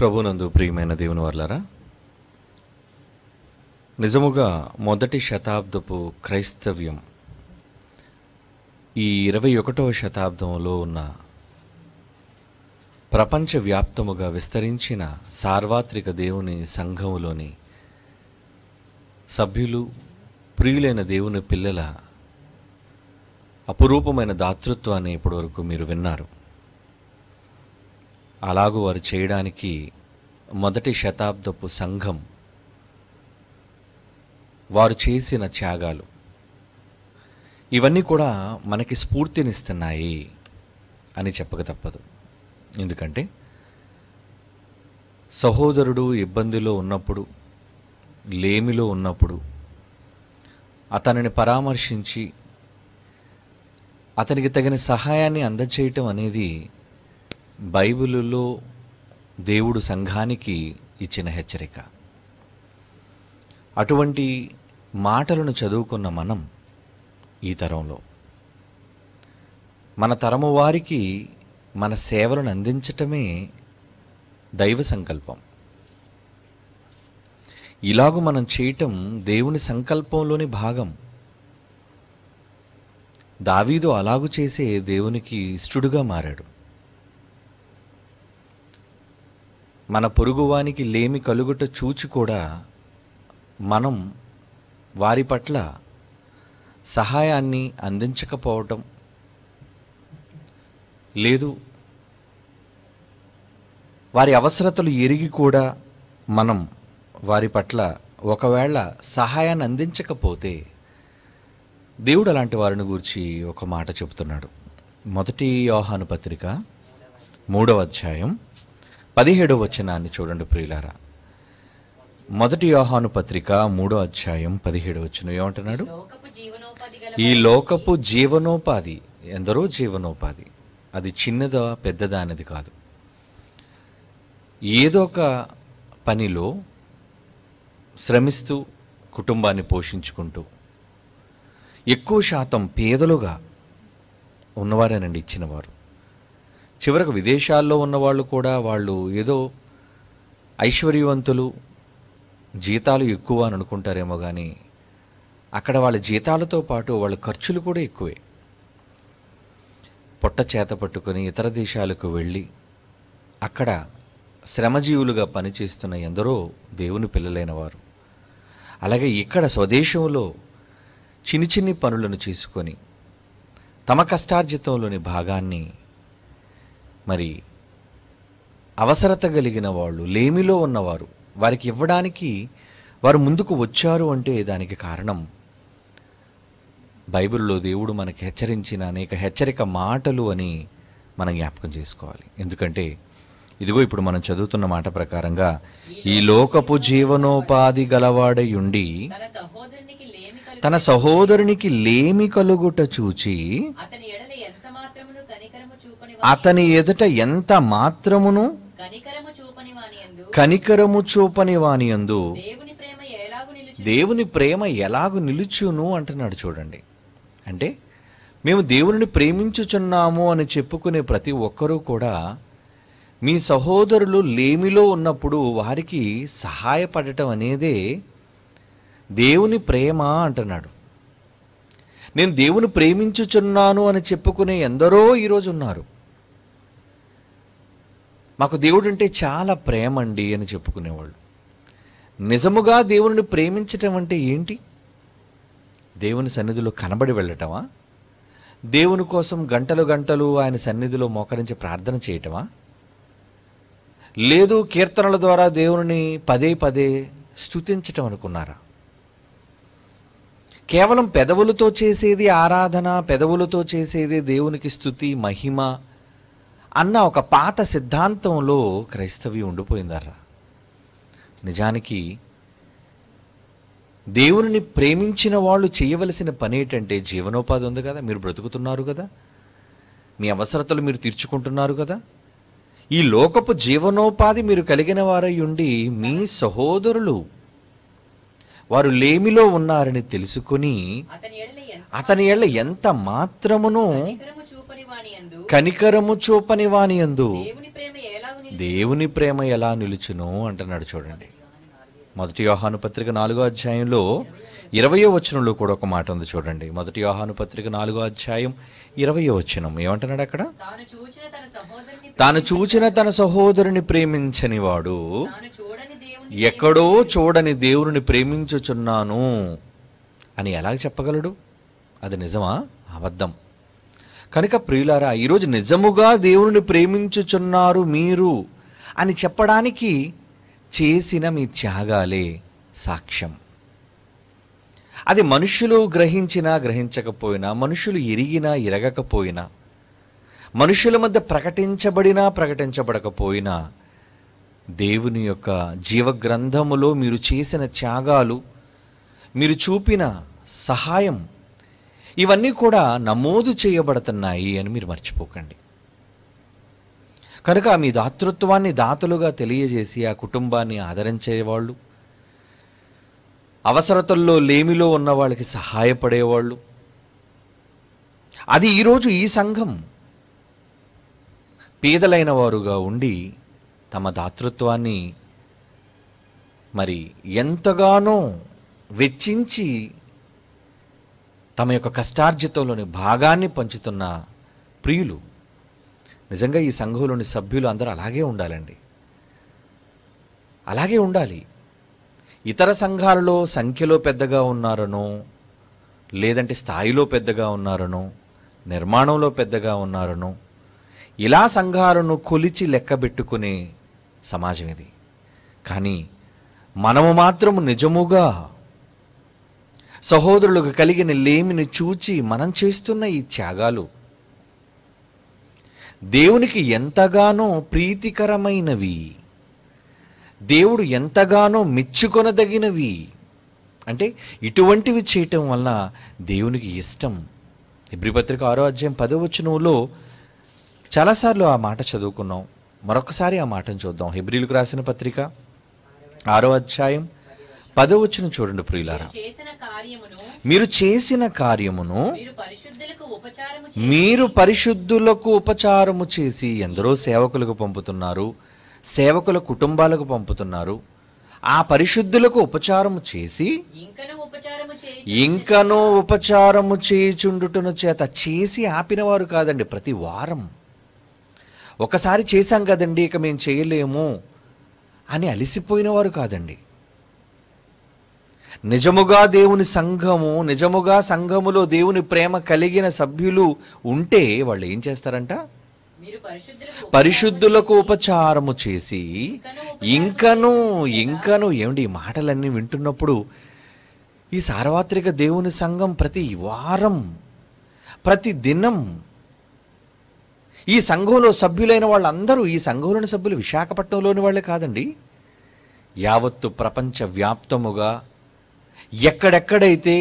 ప్రభునందు ప్రియమైన దేవుని వర్లారా నిజముగా మొదటి శతాబ్దపు క్రైస్తవ్యం ఈ ఇరవై ఒకటవ శతాబ్దంలో ఉన్న ప్రపంచవ్యాప్తముగా విస్తరించిన సార్వత్రిక దేవుని సంఘములోని సభ్యులు ప్రియులైన దేవుని పిల్లల అపురూపమైన దాతృత్వాన్ని ఇప్పటివరకు మీరు విన్నారు అలాగూ వారు చేయడానికి మొదటి శతాబ్దపు సంఘం వారు చేసిన త్యాగాలు ఇవన్నీ కూడా మనకి స్ఫూర్తినిస్తున్నాయి అని చెప్పక తప్పదు ఎందుకంటే సహోదరుడు ఇబ్బందిలో ఉన్నప్పుడు లేమిలో ఉన్నప్పుడు అతనిని పరామర్శించి అతనికి తగిన సహాయాన్ని అందచేయటం అనేది బైబిలులో దేవుడు సంఘానికి ఇచ్చిన హెచ్చరిక అటువంటి మాటలను చదువుకున్న మనం ఈ తరంలో మన తరము వారికి మన సేవలను అందించటమే దైవ సంకల్పం ఇలాగూ మనం చేయటం దేవుని సంకల్పంలోని భాగం దావీదు అలాగు చేసే దేవునికి ఇష్టడుగా మారాడు మన పొరుగువానికి లేమి కలుగుట చూచి కూడా మనం వారి పట్ల సహాయాన్ని అందించకపోవటం లేదు వారి అవసరతలు ఎరిగి కూడా మనం వారి పట్ల ఒకవేళ సహాయాన్ని అందించకపోతే దేవుడు అలాంటి వారిని గురించి ఒక మాట చెబుతున్నాడు మొదటి యోహాను పత్రిక మూడవ అధ్యాయం పదిహేడో వచనాన్ని చూడండి ప్రియులారా మొదటి యోహాను పత్రిక మూడో అధ్యాయం పదిహేడు వచ్చిన ఏమంటున్నాడు ఈ లోకపు జీవనోపాధి ఎందరో జీవనోపాధి అది చిన్నదా పెద్దదా అనేది కాదు ఏదో ఒక పనిలో శ్రమిస్తూ కుటుంబాన్ని పోషించుకుంటూ ఎక్కువ శాతం పేదలుగా ఉన్నవారేనండి ఇచ్చినవారు చివరకు విదేశాల్లో ఉన్నవాళ్ళు కూడా వాళ్ళు ఏదో ఐశ్వర్యవంతులు జీతాలు ఎక్కువ అని అనుకుంటారేమో కానీ అక్కడ వాళ్ళ జీతాలతో పాటు వాళ్ళ ఖర్చులు కూడా ఎక్కువే పొట్ట చేత పట్టుకొని ఇతర దేశాలకు వెళ్ళి అక్కడ శ్రమజీవులుగా పనిచేస్తున్న ఎందరో దేవుని పిల్లలైన వారు అలాగే ఇక్కడ స్వదేశంలో చిన్ని చిన్ని పనులను చేసుకొని తమ కష్టార్జితంలోని భాగాన్ని మరి అవసరత కలిగిన వాళ్ళు లేమిలో ఉన్నవారు వారికి ఇవ్వడానికి వారు ముందుకు వచ్చారు అంటే దానికి కారణం బైబిల్లో దేవుడు మనకు హెచ్చరించిన అనేక హెచ్చరిక మాటలు అని మనం జ్ఞాపకం చేసుకోవాలి ఎందుకంటే ఇదిగో ఇప్పుడు మనం చదువుతున్న మాట ప్రకారంగా ఈ లోకపు జీవనోపాధి గలవాడయుండి తన సహోదరునికి లేమి కలుగుట చూచి అతని ఎదుట ఎంత మాత్రమును కనికరము చూపని వానియందు దేవుని ప్రేమ ఎలాగు నిలుచును అంటున్నాడు చూడండి అంటే మేము దేవుని ప్రేమించుచున్నాము అని చెప్పుకునే ప్రతి ఒక్కరూ కూడా మీ సహోదరులు లేమిలో ఉన్నప్పుడు వారికి సహాయపడటం అనేదే దేవుని ప్రేమ అంటున్నాడు నేను దేవుని ప్రేమించుచున్నాను అని చెప్పుకునే ఎందరో ఈరోజు ఉన్నారు మాకు దేవుడు అంటే చాలా ప్రేమ అండి అని చెప్పుకునేవాళ్ళు నిజముగా దేవుని ప్రేమించటం అంటే ఏంటి దేవుని సన్నిధిలో కనబడి వెళ్ళటమా దేవుని కోసం గంటలు గంటలు ఆయన సన్నిధిలో మోకరించి ప్రార్థన చేయటమా లేదు కీర్తనల ద్వారా దేవుని పదే పదే స్థుతించటం అనుకున్నారా కేవలం పెదవులతో చేసేది ఆరాధన పెదవులతో చేసేది దేవునికి స్థుతి మహిమ అన్న ఒక పాత సిద్ధాంతంలో క్రైస్తవి ఉండిపోయిందర్రా నిజానికి దేవుని ప్రేమించిన వాళ్ళు చేయవలసిన పని ఏంటంటే జీవనోపాధి ఉంది కదా మీరు బ్రతుకుతున్నారు కదా మీ అవసరతలు మీరు తీర్చుకుంటున్నారు కదా ఈ లోకపు జీవనోపాధి మీరు కలిగిన వారై ఉండి మీ సహోదరులు వారు లేమిలో ఉన్నారని తెలుసుకుని అతని ఏళ్ళ ఎంత మాత్రమును కనికరము చూపని వాని ఎందు దేవుని ప్రేమ ఎలా నిలుచును అంటున్నాడు చూడండి మొదటి యోహాను పత్రిక నాలుగో అధ్యాయంలో ఇరవయో వచనంలో కూడా ఒక మాట ఉంది చూడండి మొదటి యోహాను పత్రిక నాలుగో అధ్యాయం ఇరవయో వచనం ఏమంటున్నాడు అక్కడ తాను చూచిన తన సహోదరుని ప్రేమించని వాడు ఎక్కడో చూడని దేవుని ప్రేమించుచున్నాను అని ఎలా చెప్పగలడు అది నిజమా అబద్ధం కనుక ప్రియులారా ఈరోజు నిజముగా దేవుని ప్రేమించుచున్నారు మీరు అని చెప్పడానికి చేసిన మీ త్యాగాలే సాక్ష్యం అది మనుషులు గ్రహించినా గ్రహించకపోయినా మనుషులు ఎరిగినా ఎరగకపోయినా మనుషుల మధ్య ప్రకటించబడినా ప్రకటించబడకపోయినా దేవుని యొక్క జీవగ్రంథములో మీరు చేసిన త్యాగాలు మీరు చూపిన సహాయం ఇవన్నీ కూడా నమోదు చేయబడుతున్నాయి అని మీరు మర్చిపోకండి కనుక మీ దాతృత్వాన్ని దాతలుగా తెలియజేసి ఆ కుటుంబాన్ని ఆదరించేవాళ్ళు అవసరతల్లో లేమిలో ఉన్న వాళ్ళకి సహాయపడేవాళ్ళు అది ఈరోజు ఈ సంఘం పేదలైన వారుగా ఉండి తమ దాతృత్వాన్ని మరి ఎంతగానో వెచ్చించి తమ యొక్క కష్టార్జితంలోని భాగాన్ని పంచుతున్న ప్రియులు నిజంగా ఈ సంఘంలోని సభ్యులు అందరూ అలాగే ఉండాలండి అలాగే ఉండాలి ఇతర సంఘాలలో సంఖ్యలో పెద్దగా ఉన్నారనో లేదంటే స్థాయిలో పెద్దగా ఉన్నారనో నిర్మాణంలో పెద్దగా ఉన్నారనో ఇలా సంఘాలను కొలిచి లెక్కబెట్టుకునే సమాజం ఇది కానీ మనము మాత్రము నిజముగా సహోదరులకు కలిగిన లేమిని చూచి మనం చేస్తున్న ఈ త్యాగాలు దేవునికి ఎంతగానో ప్రీతికరమైనవి దేవుడు ఎంతగానో మెచ్చుకొనదగినవి అంటే ఇటువంటివి చేయటం వలన దేవునికి ఇష్టం ఇబ్రిపత్రిక ఆరో అధ్యాయం పదవచనంలో చాలాసార్లు ఆ మాట చదువుకున్నాం మరొకసారి ఆ మాటను చూద్దాం హిబ్రిలకు రాసిన పత్రిక ఆరో అధ్యాయం పదవచ్చును చూడండి ప్రియులారా మీరు చేసిన కార్యమును మీరు పరిశుద్ధులకు ఉపచారము చేసి ఎందరో సేవకులకు పంపుతున్నారు సేవకుల కుటుంబాలకు పంపుతున్నారు ఆ పరిశుద్ధులకు ఉపచారము చేసి ఇంకనో ఉపచారము చేయుచుండుటను చేత చేసి ఆపినవారు కాదండి ప్రతి వారం ఒకసారి చేశాం కదండి ఇక మేము చేయలేము అని అలిసిపోయినవారు కాదండి నిజముగా దేవుని సంఘము నిజముగా సంఘములో దేవుని ప్రేమ కలిగిన సభ్యులు ఉంటే వాళ్ళు ఏం చేస్తారంట పరిశుద్ధులకు ఉపచారము చేసి ఇంకను ఇంకను ఏమిటి ఈ మాటలన్నీ వింటున్నప్పుడు ఈ సార్వత్రిక దేవుని సంఘం ప్రతి వారం ప్రతి దినం ఈ సంఘంలో సభ్యులైన వాళ్ళందరూ ఈ సంఘంలోని సభ్యులు విశాఖపట్నంలోని వాళ్ళే కాదండి యావత్తు ప్రపంచ వ్యాప్తముగా ఎక్కడెక్కడైతే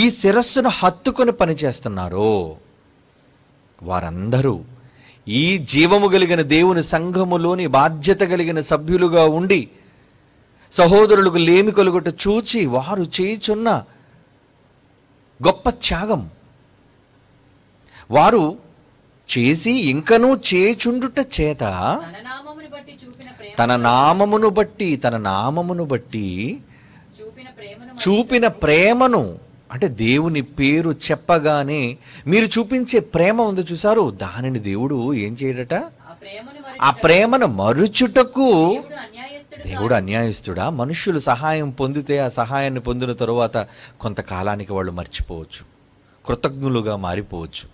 ఈ శిరస్సును హత్తుకొని పనిచేస్తున్నారో వారందరూ ఈ జీవము కలిగిన దేవుని సంఘములోని బాధ్యత కలిగిన సభ్యులుగా ఉండి సహోదరులకు లేమి కలుగుట చూచి వారు చేయుచున్న గొప్ప త్యాగం వారు చేసి ఇంకనూ చేచుండుట చేత తన నామమును బట్టి తన నామమును బట్టి చూపిన ప్రేమను అంటే దేవుని పేరు చెప్పగానే మీరు చూపించే ప్రేమ ఉంది చూసారు దానిని దేవుడు ఏం చేయడట ఆ ప్రేమను మరుచుటకు దేవుడు అన్యాయస్తుడా మనుషులు సహాయం పొందితే ఆ సహాయాన్ని పొందిన తరువాత కొంతకాలానికి వాళ్ళు మర్చిపోవచ్చు కృతజ్ఞులుగా మారిపోవచ్చు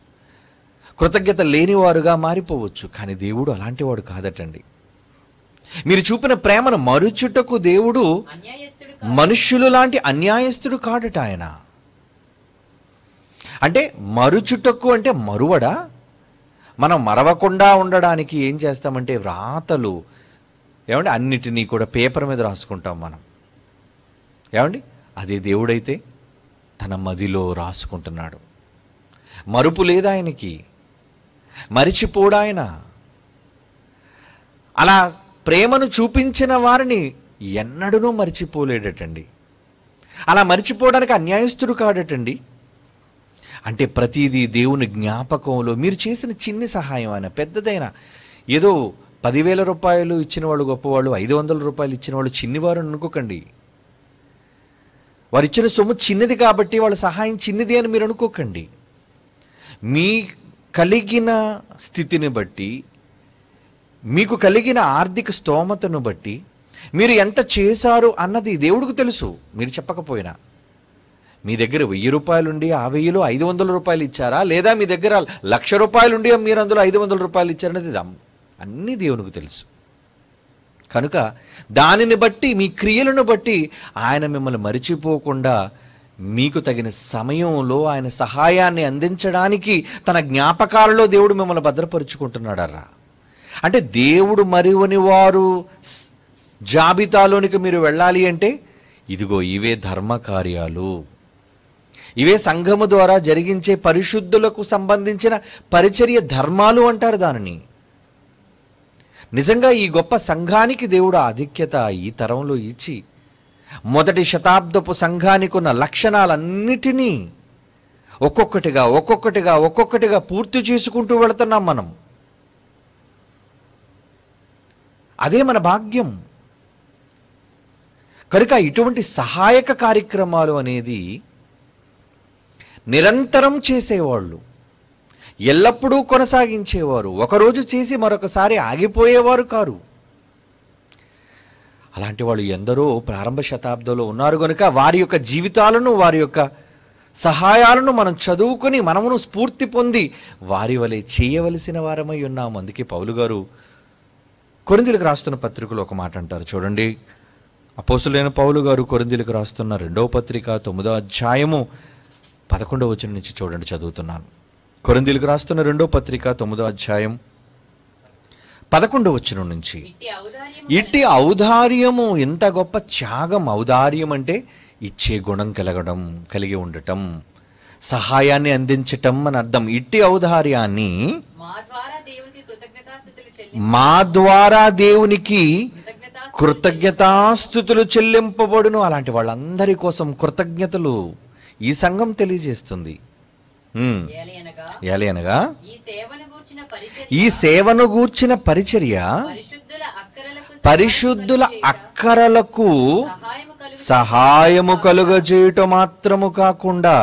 కృతజ్ఞత లేనివారుగా మారిపోవచ్చు కానీ దేవుడు అలాంటివాడు కాదటండి మీరు చూపిన ప్రేమను మరుచుటకు దేవుడు మనుష్యులు లాంటి అన్యాయస్తుడు కాడట ఆయన అంటే మరుచుటకు అంటే మరువడా మనం మరవకుండా ఉండడానికి ఏం చేస్తామంటే వ్రాతలు ఏమండి అన్నిటినీ కూడా పేపర్ మీద రాసుకుంటాం మనం ఏమండి అదే దేవుడైతే తన మదిలో రాసుకుంటున్నాడు మరుపు లేదా ఆయనకి మరిచిపోడాయన అలా ప్రేమను చూపించిన వారిని ఎన్నడూ మర్చిపోలేడటండి అలా మర్చిపోవడానికి అన్యాయస్తుడు కాడటండి అంటే ప్రతిదీ దేవుని జ్ఞాపకంలో మీరు చేసిన చిన్ని సహాయం అయినా పెద్దదైన ఏదో పదివేల రూపాయలు ఇచ్చిన వాళ్ళు గొప్పవాళ్ళు ఐదు వందల రూపాయలు ఇచ్చిన వాళ్ళు చిన్నివారు అనుకోకండి వారు ఇచ్చిన సొమ్ము చిన్నది కాబట్టి వాళ్ళ సహాయం చిన్నది అని మీరు అనుకోకండి మీ కలిగిన స్థితిని బట్టి మీకు కలిగిన ఆర్థిక స్తోమతను బట్టి మీరు ఎంత చేశారు అన్నది దేవుడికి తెలుసు మీరు చెప్పకపోయినా మీ దగ్గర వెయ్యి రూపాయలుండి ఆ వెయ్యిలో ఐదు వందల రూపాయలు ఇచ్చారా లేదా మీ దగ్గర లక్ష రూపాయలుండి మీరు అందులో ఐదు వందల రూపాయలు ఇచ్చారనేది దమ్ అన్నీ దేవునికి తెలుసు కనుక దానిని బట్టి మీ క్రియలను బట్టి ఆయన మిమ్మల్ని మరిచిపోకుండా మీకు తగిన సమయంలో ఆయన సహాయాన్ని అందించడానికి తన జ్ఞాపకాలలో దేవుడు మిమ్మల్ని భద్రపరుచుకుంటున్నాడారా అంటే దేవుడు మరివని వారు జాబితాలోనికి మీరు వెళ్ళాలి అంటే ఇదిగో ఇవే ధర్మ కార్యాలు ఇవే సంఘము ద్వారా జరిగించే పరిశుద్ధులకు సంబంధించిన పరిచర్య ధర్మాలు అంటారు దానిని నిజంగా ఈ గొప్ప సంఘానికి దేవుడు ఆధిక్యత ఈ తరంలో ఇచ్చి మొదటి శతాబ్దపు సంఘానికి ఉన్న లక్షణాలన్నిటినీ ఒక్కొక్కటిగా ఒక్కొక్కటిగా ఒక్కొక్కటిగా పూర్తి చేసుకుంటూ వెళుతున్నాం మనం అదే మన భాగ్యం కనుక ఇటువంటి సహాయక కార్యక్రమాలు అనేది నిరంతరం చేసేవాళ్ళు ఎల్లప్పుడూ కొనసాగించేవారు ఒకరోజు చేసి మరొకసారి ఆగిపోయేవారు కారు అలాంటి వాళ్ళు ఎందరో ప్రారంభ శతాబ్దంలో ఉన్నారు కనుక వారి యొక్క జీవితాలను వారి యొక్క సహాయాలను మనం చదువుకొని మనమును స్ఫూర్తి పొంది వారి వలె చేయవలసిన వారమై ఉన్నాము అందుకే పౌలు గారు కొరిందులకు రాస్తున్న పత్రికలు ఒక మాట అంటారు చూడండి అపోసులైన పౌలు గారు కొరిందీలకు రాస్తున్న రెండవ పత్రిక తొమ్మిదో అధ్యాయము పదకొండవ వచ్చిన నుంచి చూడండి చదువుతున్నాను కొరిందీలకు రాస్తున్న రెండో పత్రిక తొమ్మిదో అధ్యాయం పదకొండవ వచ్చిన నుంచి ఇట్టి ఔదార్యము ఇంత గొప్ప త్యాగం ఔదార్యం అంటే ఇచ్చే గుణం కలగడం కలిగి ఉండటం సహాయాన్ని అందించటం అని అర్థం ఇట్టి ఔదార్యాన్ని మా ద్వారా దేవునికి కృతజ్ఞతాస్థుతులు చెల్లింపబడును అలాంటి వాళ్ళందరి కోసం కృతజ్ఞతలు ఈ సంఘం తెలియజేస్తుంది ఏలి అనగా ఈ సేవను గూర్చిన పరిచర్య పరిశుద్ధుల అక్కరలకు సహాయము కలుగజేయుట మాత్రము కాకుండా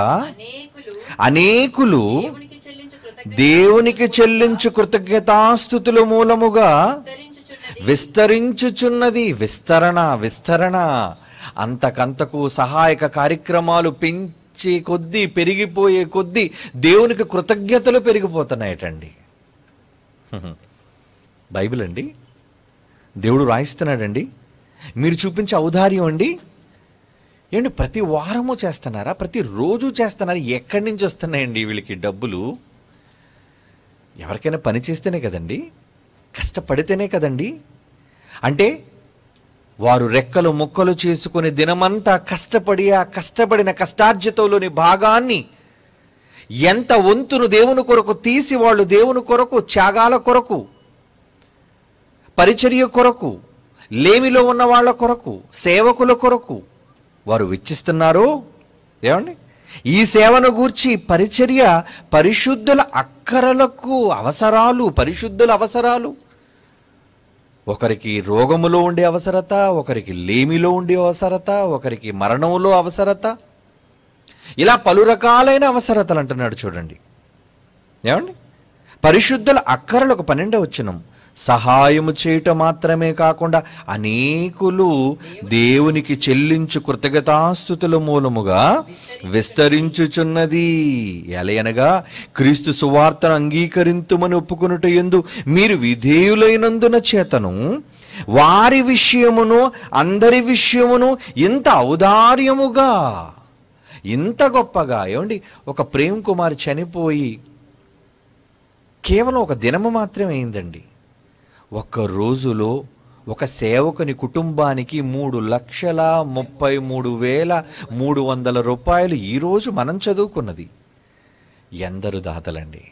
అనేకులు దేవునికి చెల్లించు కృతజ్ఞతాస్థుతుల మూలముగా విస్తరించుచున్నది విస్తరణ విస్తరణ అంతకంతకు సహాయక కార్యక్రమాలు పెంచే కొద్దీ పెరిగిపోయే కొద్దీ దేవునికి కృతజ్ఞతలు పెరిగిపోతున్నాయటండి బైబిల్ అండి దేవుడు రాయిస్తున్నాడండి మీరు చూపించే ఔదార్యం అండి ఏంటి ప్రతి వారము చేస్తున్నారా ప్రతి రోజు చేస్తున్నారా ఎక్కడి నుంచి వస్తున్నాయండి వీళ్ళకి డబ్బులు ఎవరికైనా పని చేస్తేనే కదండి కష్టపడితేనే కదండి అంటే వారు రెక్కలు ముక్కలు చేసుకుని దినమంతా కష్టపడి ఆ కష్టపడిన కష్టార్జితంలోని భాగాన్ని ఎంత వంతును దేవుని కొరకు తీసి వాళ్ళు దేవుని కొరకు త్యాగాల కొరకు పరిచర్య కొరకు లేమిలో ఉన్న వాళ్ళ కొరకు సేవకుల కొరకు వారు వెచ్చిస్తున్నారు ఏమండి ఈ సేవను గూర్చి పరిచర్య పరిశుద్ధుల అక్కరలకు అవసరాలు పరిశుద్ధుల అవసరాలు ఒకరికి రోగములో ఉండే అవసరత ఒకరికి లేమిలో ఉండే అవసరత ఒకరికి మరణంలో అవసరత ఇలా పలు రకాలైన అవసరతలు అంటున్నాడు చూడండి ఏమండి పరిశుద్ధుల అక్కరలు ఒక పన్నెండవ సహాయము చేయటం మాత్రమే కాకుండా అనేకులు దేవునికి చెల్లించు కృతజ్ఞతాస్థుతుల మూలముగా విస్తరించుచున్నది ఎలయనగా క్రీస్తు సువార్తను అంగీకరింతుమని ఒప్పుకొనుట ఎందు మీరు విధేయులైనందున చేతను వారి విషయమును అందరి విషయమును ఇంత ఔదార్యముగా ఇంత గొప్పగా ఏమండి ఒక ప్రేమ్ కుమార్ చనిపోయి కేవలం ఒక దినము మాత్రమే అయిందండి ఒక్క రోజులో ఒక సేవకుని కుటుంబానికి మూడు లక్షల ముప్పై మూడు వేల మూడు వందల రూపాయలు ఈరోజు మనం చదువుకున్నది ఎందరు దాతలండి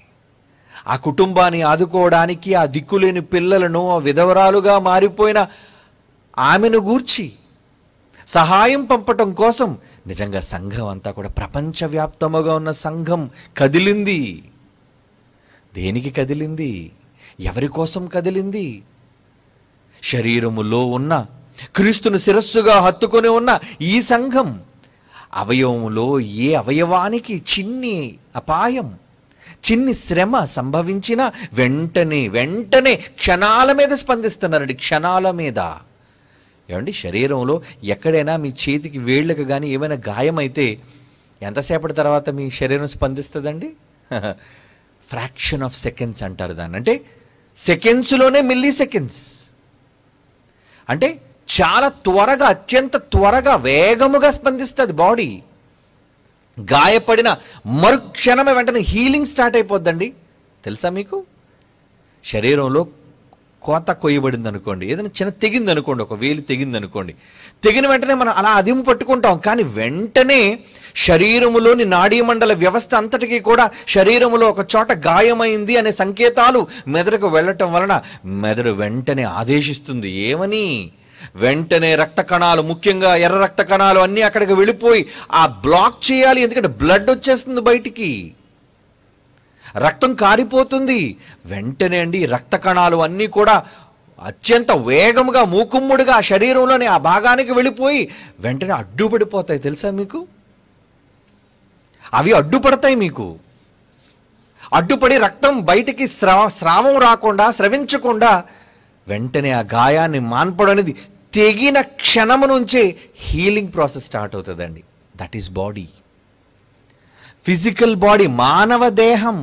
ఆ కుటుంబాన్ని ఆదుకోవడానికి ఆ దిక్కులేని పిల్లలను ఆ విధవరాలుగా మారిపోయిన ఆమెను గూర్చి సహాయం పంపటం కోసం నిజంగా సంఘం అంతా కూడా ప్రపంచవ్యాప్తముగా ఉన్న సంఘం కదిలింది దేనికి కదిలింది ఎవరి కోసం కదిలింది శరీరములో ఉన్న క్రీస్తును శిరస్సుగా హత్తుకొని ఉన్న ఈ సంఘం అవయవములో ఏ అవయవానికి చిన్ని అపాయం చిన్ని శ్రమ సంభవించిన వెంటనే వెంటనే క్షణాల మీద స్పందిస్తున్నారండి క్షణాల మీద ఏమండి శరీరంలో ఎక్కడైనా మీ చేతికి వేళ్ళకు కానీ ఏమైనా గాయమైతే ఎంతసేపటి తర్వాత మీ శరీరం స్పందిస్తుందండి ఫ్రాక్షన్ ఆఫ్ సెకండ్స్ అంటారు దాన్ని అంటే సెకండ్స్లోనే మిల్లీ సెకండ్స్ అంటే చాలా త్వరగా అత్యంత త్వరగా వేగముగా స్పందిస్తుంది బాడీ గాయపడిన మరుక్షణమే వెంటనే హీలింగ్ స్టార్ట్ అయిపోద్దండి తెలుసా మీకు శరీరంలో కోత కొయ్యబడింది అనుకోండి ఏదైనా చిన్న తెగింది అనుకోండి ఒక వేలు తెగింది అనుకోండి తెగిన వెంటనే మనం అలా అదిం పట్టుకుంటాం కానీ వెంటనే శరీరములోని నాడీమండల వ్యవస్థ అంతటికీ కూడా శరీరములో ఒక చోట గాయమైంది అనే సంకేతాలు మెదడుకు వెళ్ళటం వలన మెదడు వెంటనే ఆదేశిస్తుంది ఏమని వెంటనే రక్త కణాలు ముఖ్యంగా ఎర్ర రక్త కణాలు అన్నీ అక్కడికి వెళ్ళిపోయి ఆ బ్లాక్ చేయాలి ఎందుకంటే బ్లడ్ వచ్చేస్తుంది బయటికి రక్తం కారిపోతుంది వెంటనే అండి రక్త కణాలు అన్నీ కూడా అత్యంత వేగంగా మూకుమ్ముడిగా శరీరంలోని ఆ భాగానికి వెళ్ళిపోయి వెంటనే అడ్డుపడిపోతాయి తెలుసా మీకు అవి అడ్డుపడతాయి మీకు అడ్డుపడి రక్తం బయటికి స్రావ స్రావం రాకుండా స్రవించకుండా వెంటనే ఆ గాయాన్ని మాన్పడం అనేది తెగిన క్షణము నుంచే హీలింగ్ ప్రాసెస్ స్టార్ట్ అవుతుందండి that is body physical body మానవ దేహం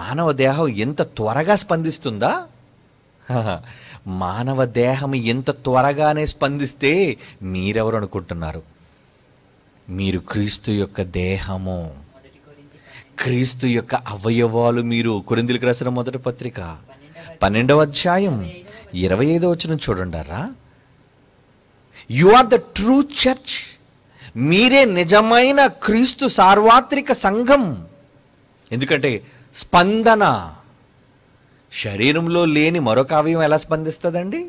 మానవ దేహం ఎంత త్వరగా స్పందిస్తుందా మానవ దేహం ఎంత త్వరగానే స్పందిస్తే మీరెవరు అనుకుంటున్నారు మీరు క్రీస్తు యొక్క దేహము క్రీస్తు యొక్క అవయవాలు మీరు కొరిందులకు రాసిన మొదటి పత్రిక పన్నెండవ అధ్యాయం ఇరవై ఐదో వచ్చిన చూడండారా you are the true church మీరే నిజమైన క్రీస్తు సార్వత్రిక సంఘం ఎందుకంటే స్పందన శరీరంలో లేని మరొక అవయవం ఎలా స్పందిస్తుందండి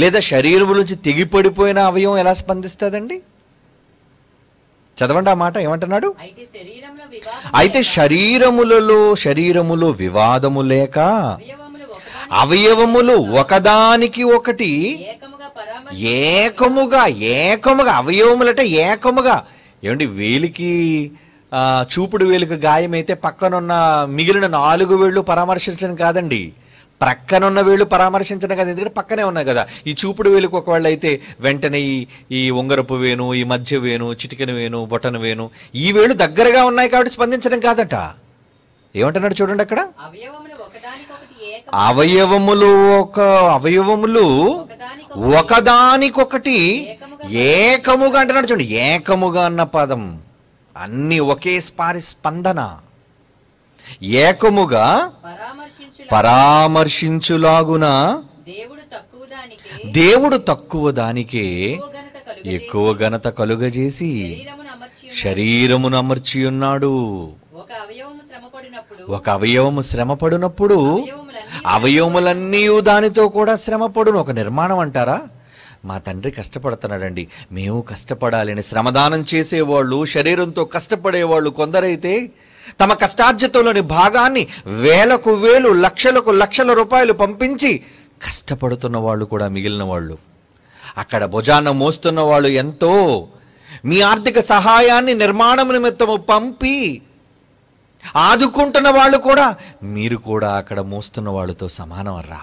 లేదా శరీరం నుంచి తెగిపడిపోయిన అవయవం ఎలా స్పందిస్తుందండి చదవండి ఆ మాట ఏమంటున్నాడు అయితే శరీరములలో శరీరములో వివాదము లేక అవయవములు ఒకదానికి ఒకటి ఏకముగా ఏకముగా అవయవములట ఏకముగా ఏమండి వేలికి చూపుడు వేలుకు గాయమైతే పక్కనున్న మిగిలిన నాలుగు వేళ్ళు పరామర్శించడం కాదండి ప్రక్కనున్న వేళ్ళు పరామర్శించడం కదా ఎందుకంటే పక్కనే ఉన్నాయి కదా ఈ చూపుడు వేలుకు ఒకవేళ అయితే వెంటనే ఈ ఈ ఉంగరపు వేణు ఈ మధ్య వేణు చిటికెన వేణు బొటన వేణు ఈ వేళ్ళు దగ్గరగా ఉన్నాయి కాబట్టి స్పందించడం కాదట ఏమంటున్నాడు చూడండి అక్కడ అవయవములు ఒక అవయవములు ఒకదానికొకటి ఏకముగా అంటున్నాడు చూడండి ఏకముగా అన్న పదం అన్ని స్పారి స్పందన ఏకముగా పరామర్శించులాగున దేవుడు తక్కువ దానికే ఎక్కువ ఘనత కలుగజేసి శరీరమును అమర్చి ఉన్నాడు ఒక అవయవము శ్రమ పడినప్పుడు అవయవములన్నీ దానితో కూడా శ్రమ ఒక నిర్మాణం అంటారా మా తండ్రి కష్టపడుతున్నాడండి మేము కష్టపడాలని శ్రమదానం చేసేవాళ్ళు శరీరంతో కష్టపడేవాళ్ళు కొందరైతే తమ కష్టార్జితంలోని భాగాన్ని వేలకు వేలు లక్షలకు లక్షల రూపాయలు పంపించి కష్టపడుతున్న వాళ్ళు కూడా మిగిలిన వాళ్ళు అక్కడ భుజాన మోస్తున్న వాళ్ళు ఎంతో మీ ఆర్థిక సహాయాన్ని నిర్మాణం నిమిత్తము పంపి ఆదుకుంటున్న వాళ్ళు కూడా మీరు కూడా అక్కడ మోస్తున్న వాళ్ళతో సమానం రా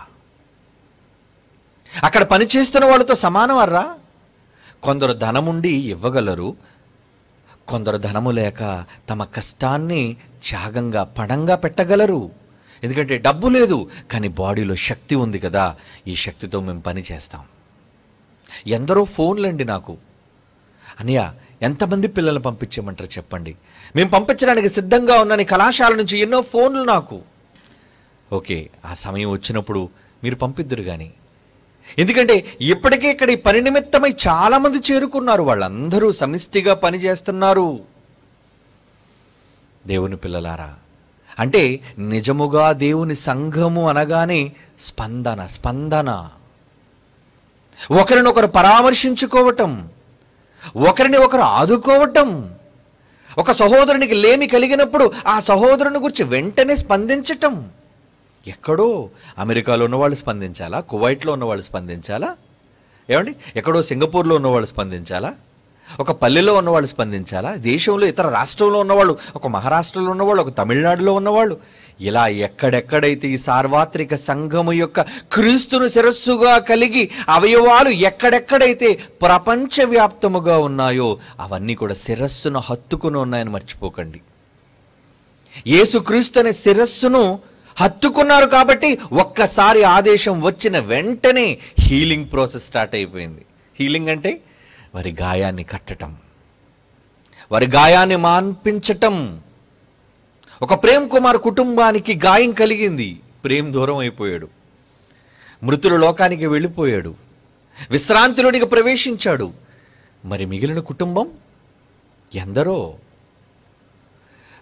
అక్కడ పనిచేస్తున్న వాళ్ళతో సమానం అర్రా కొందరు ధనముండి ఇవ్వగలరు కొందరు ధనము లేక తమ కష్టాన్ని త్యాగంగా పణంగా పెట్టగలరు ఎందుకంటే డబ్బు లేదు కానీ బాడీలో శక్తి ఉంది కదా ఈ శక్తితో మేము పని చేస్తాం ఎందరో ఫోన్లండి నాకు అనియ ఎంతమంది పిల్లలు పంపించమంటారు చెప్పండి మేము పంపించడానికి సిద్ధంగా ఉన్నాను కళాశాల నుంచి ఎన్నో ఫోన్లు నాకు ఓకే ఆ సమయం వచ్చినప్పుడు మీరు పంపిద్దురు కానీ ఎందుకంటే ఇప్పటికే ఇక్కడ ఈ పని నిమిత్తమై మంది చేరుకున్నారు వాళ్ళందరూ సమిష్టిగా పనిచేస్తున్నారు దేవుని పిల్లలారా అంటే నిజముగా దేవుని సంఘము అనగానే స్పందన స్పందన ఒకరినొకరు పరామర్శించుకోవటం ఒకరిని ఒకరు ఆదుకోవటం ఒక సహోదరునికి లేమి కలిగినప్పుడు ఆ సహోదరుని గురించి వెంటనే స్పందించటం ఎక్కడో అమెరికాలో ఉన్నవాళ్ళు స్పందించాలా కువైట్లో ఉన్నవాళ్ళు స్పందించాలా ఏమండి ఎక్కడో సింగపూర్లో ఉన్నవాళ్ళు స్పందించాలా ఒక పల్లెలో ఉన్నవాళ్ళు స్పందించాలా దేశంలో ఇతర రాష్ట్రంలో ఉన్నవాళ్ళు ఒక మహారాష్ట్రలో ఉన్నవాళ్ళు ఒక తమిళనాడులో ఉన్నవాళ్ళు ఇలా ఎక్కడెక్కడైతే ఈ సార్వత్రిక సంఘము యొక్క క్రీస్తును శిరస్సుగా కలిగి అవయవాలు ఎక్కడెక్కడైతే ప్రపంచవ్యాప్తముగా ఉన్నాయో అవన్నీ కూడా శిరస్సును హత్తుకుని ఉన్నాయని మర్చిపోకండి యేసుక్రీస్తు అనే శిరస్సును హత్తుకున్నారు కాబట్టి ఒక్కసారి ఆదేశం వచ్చిన వెంటనే హీలింగ్ ప్రాసెస్ స్టార్ట్ అయిపోయింది హీలింగ్ అంటే వారి గాయాన్ని కట్టటం వారి గాయాన్ని మాన్పించటం ఒక ప్రేమ్ కుమార్ కుటుంబానికి గాయం కలిగింది ప్రేమ్ దూరం అయిపోయాడు మృతుల లోకానికి వెళ్ళిపోయాడు విశ్రాంతిలోనికి ప్రవేశించాడు మరి మిగిలిన కుటుంబం ఎందరో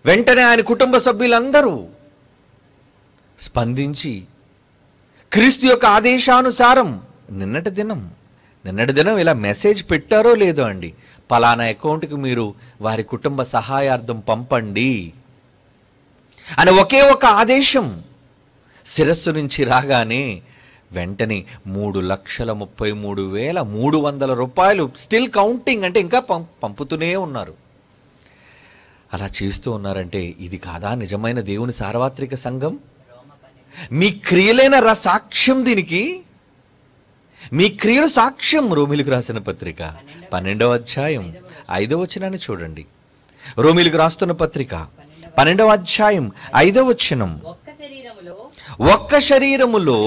వెంటనే ఆయన కుటుంబ సభ్యులందరూ స్పందించి క్రీస్తు యొక్క ఆదేశానుసారం నిన్నటి దినం నిన్నటి దినం ఇలా మెసేజ్ పెట్టారో లేదో అండి పలానా అకౌంట్కి మీరు వారి కుటుంబ సహాయార్థం పంపండి అని ఒకే ఒక ఆదేశం శిరస్సు నుంచి రాగానే వెంటనే మూడు లక్షల ముప్పై మూడు వేల మూడు వందల రూపాయలు స్టిల్ కౌంటింగ్ అంటే ఇంకా పం పంపుతూనే ఉన్నారు అలా చేస్తూ ఉన్నారంటే ఇది కాదా నిజమైన దేవుని సార్వత్రిక సంఘం మీ క్రియలైన రా సాక్ష్యం దీనికి మీ క్రియలు సాక్ష్యం రోమిలికి రాసిన పత్రిక పన్నెండవ అధ్యాయం ఐదవ వచనాన్ని చూడండి రోమిలికి రాస్తున్న పత్రిక పన్నెండవ అధ్యాయం ఐదవ వచనం ఒక్క శరీరములో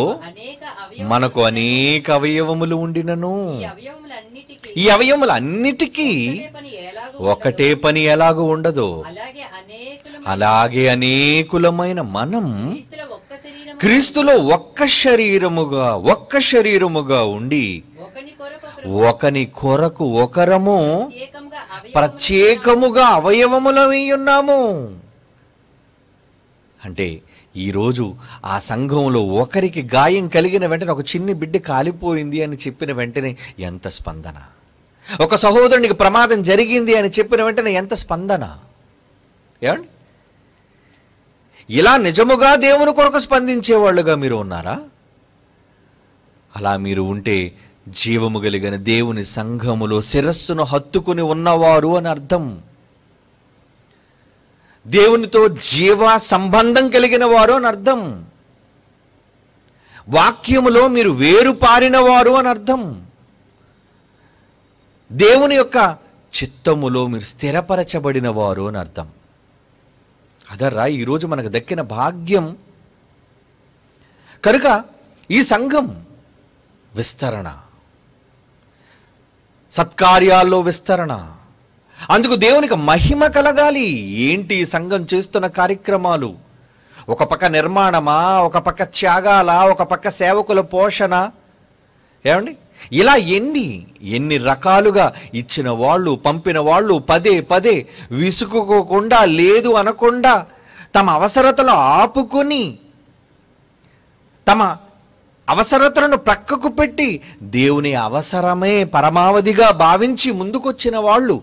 మనకు అనేక అవయవములు ఉండినను ఈ అవయవములన్నిటికీ ఒకటే పని ఎలాగో ఉండదు అలాగే అనేకులమైన మనం క్రీస్తులో ఒక్క శరీరముగా ఒక్క శరీరముగా ఉండి ఒకని కొరకు ఒకరము ప్రత్యేకముగా అవయవములమై ఉన్నాము అంటే ఈరోజు ఆ సంఘంలో ఒకరికి గాయం కలిగిన వెంటనే ఒక చిన్ని బిడ్డ కాలిపోయింది అని చెప్పిన వెంటనే ఎంత స్పందన ఒక సహోదరునికి ప్రమాదం జరిగింది అని చెప్పిన వెంటనే ఎంత స్పందన ఏమండి ఇలా నిజముగా దేవుని కొరకు స్పందించే వాళ్ళుగా మీరు ఉన్నారా అలా మీరు ఉంటే జీవము కలిగిన దేవుని సంఘములో శిరస్సును హత్తుకుని ఉన్నవారు అని అర్థం దేవునితో జీవ సంబంధం కలిగిన వారు అని అర్థం వాక్యములో మీరు వేరు పారినవారు అని అర్థం దేవుని యొక్క చిత్తములో మీరు స్థిరపరచబడిన వారు అని అర్థం అదర్రా ఈరోజు మనకు దక్కిన భాగ్యం కనుక ఈ సంఘం విస్తరణ సత్కార్యాల్లో విస్తరణ అందుకు దేవునికి మహిమ కలగాలి ఏంటి సంఘం చేస్తున్న కార్యక్రమాలు ఒక పక్క నిర్మాణమా ఒక పక్క త్యాగాల ఒక పక్క సేవకుల పోషణ ఏమండి ఇలా ఎన్ని ఎన్ని రకాలుగా ఇచ్చిన వాళ్ళు పంపిన వాళ్ళు పదే పదే విసుకుకోకుండా లేదు అనకుండా తమ అవసరతలు ఆపుకొని తమ అవసరతలను ప్రక్కకు పెట్టి దేవుని అవసరమే పరమావధిగా భావించి ముందుకొచ్చిన వాళ్ళు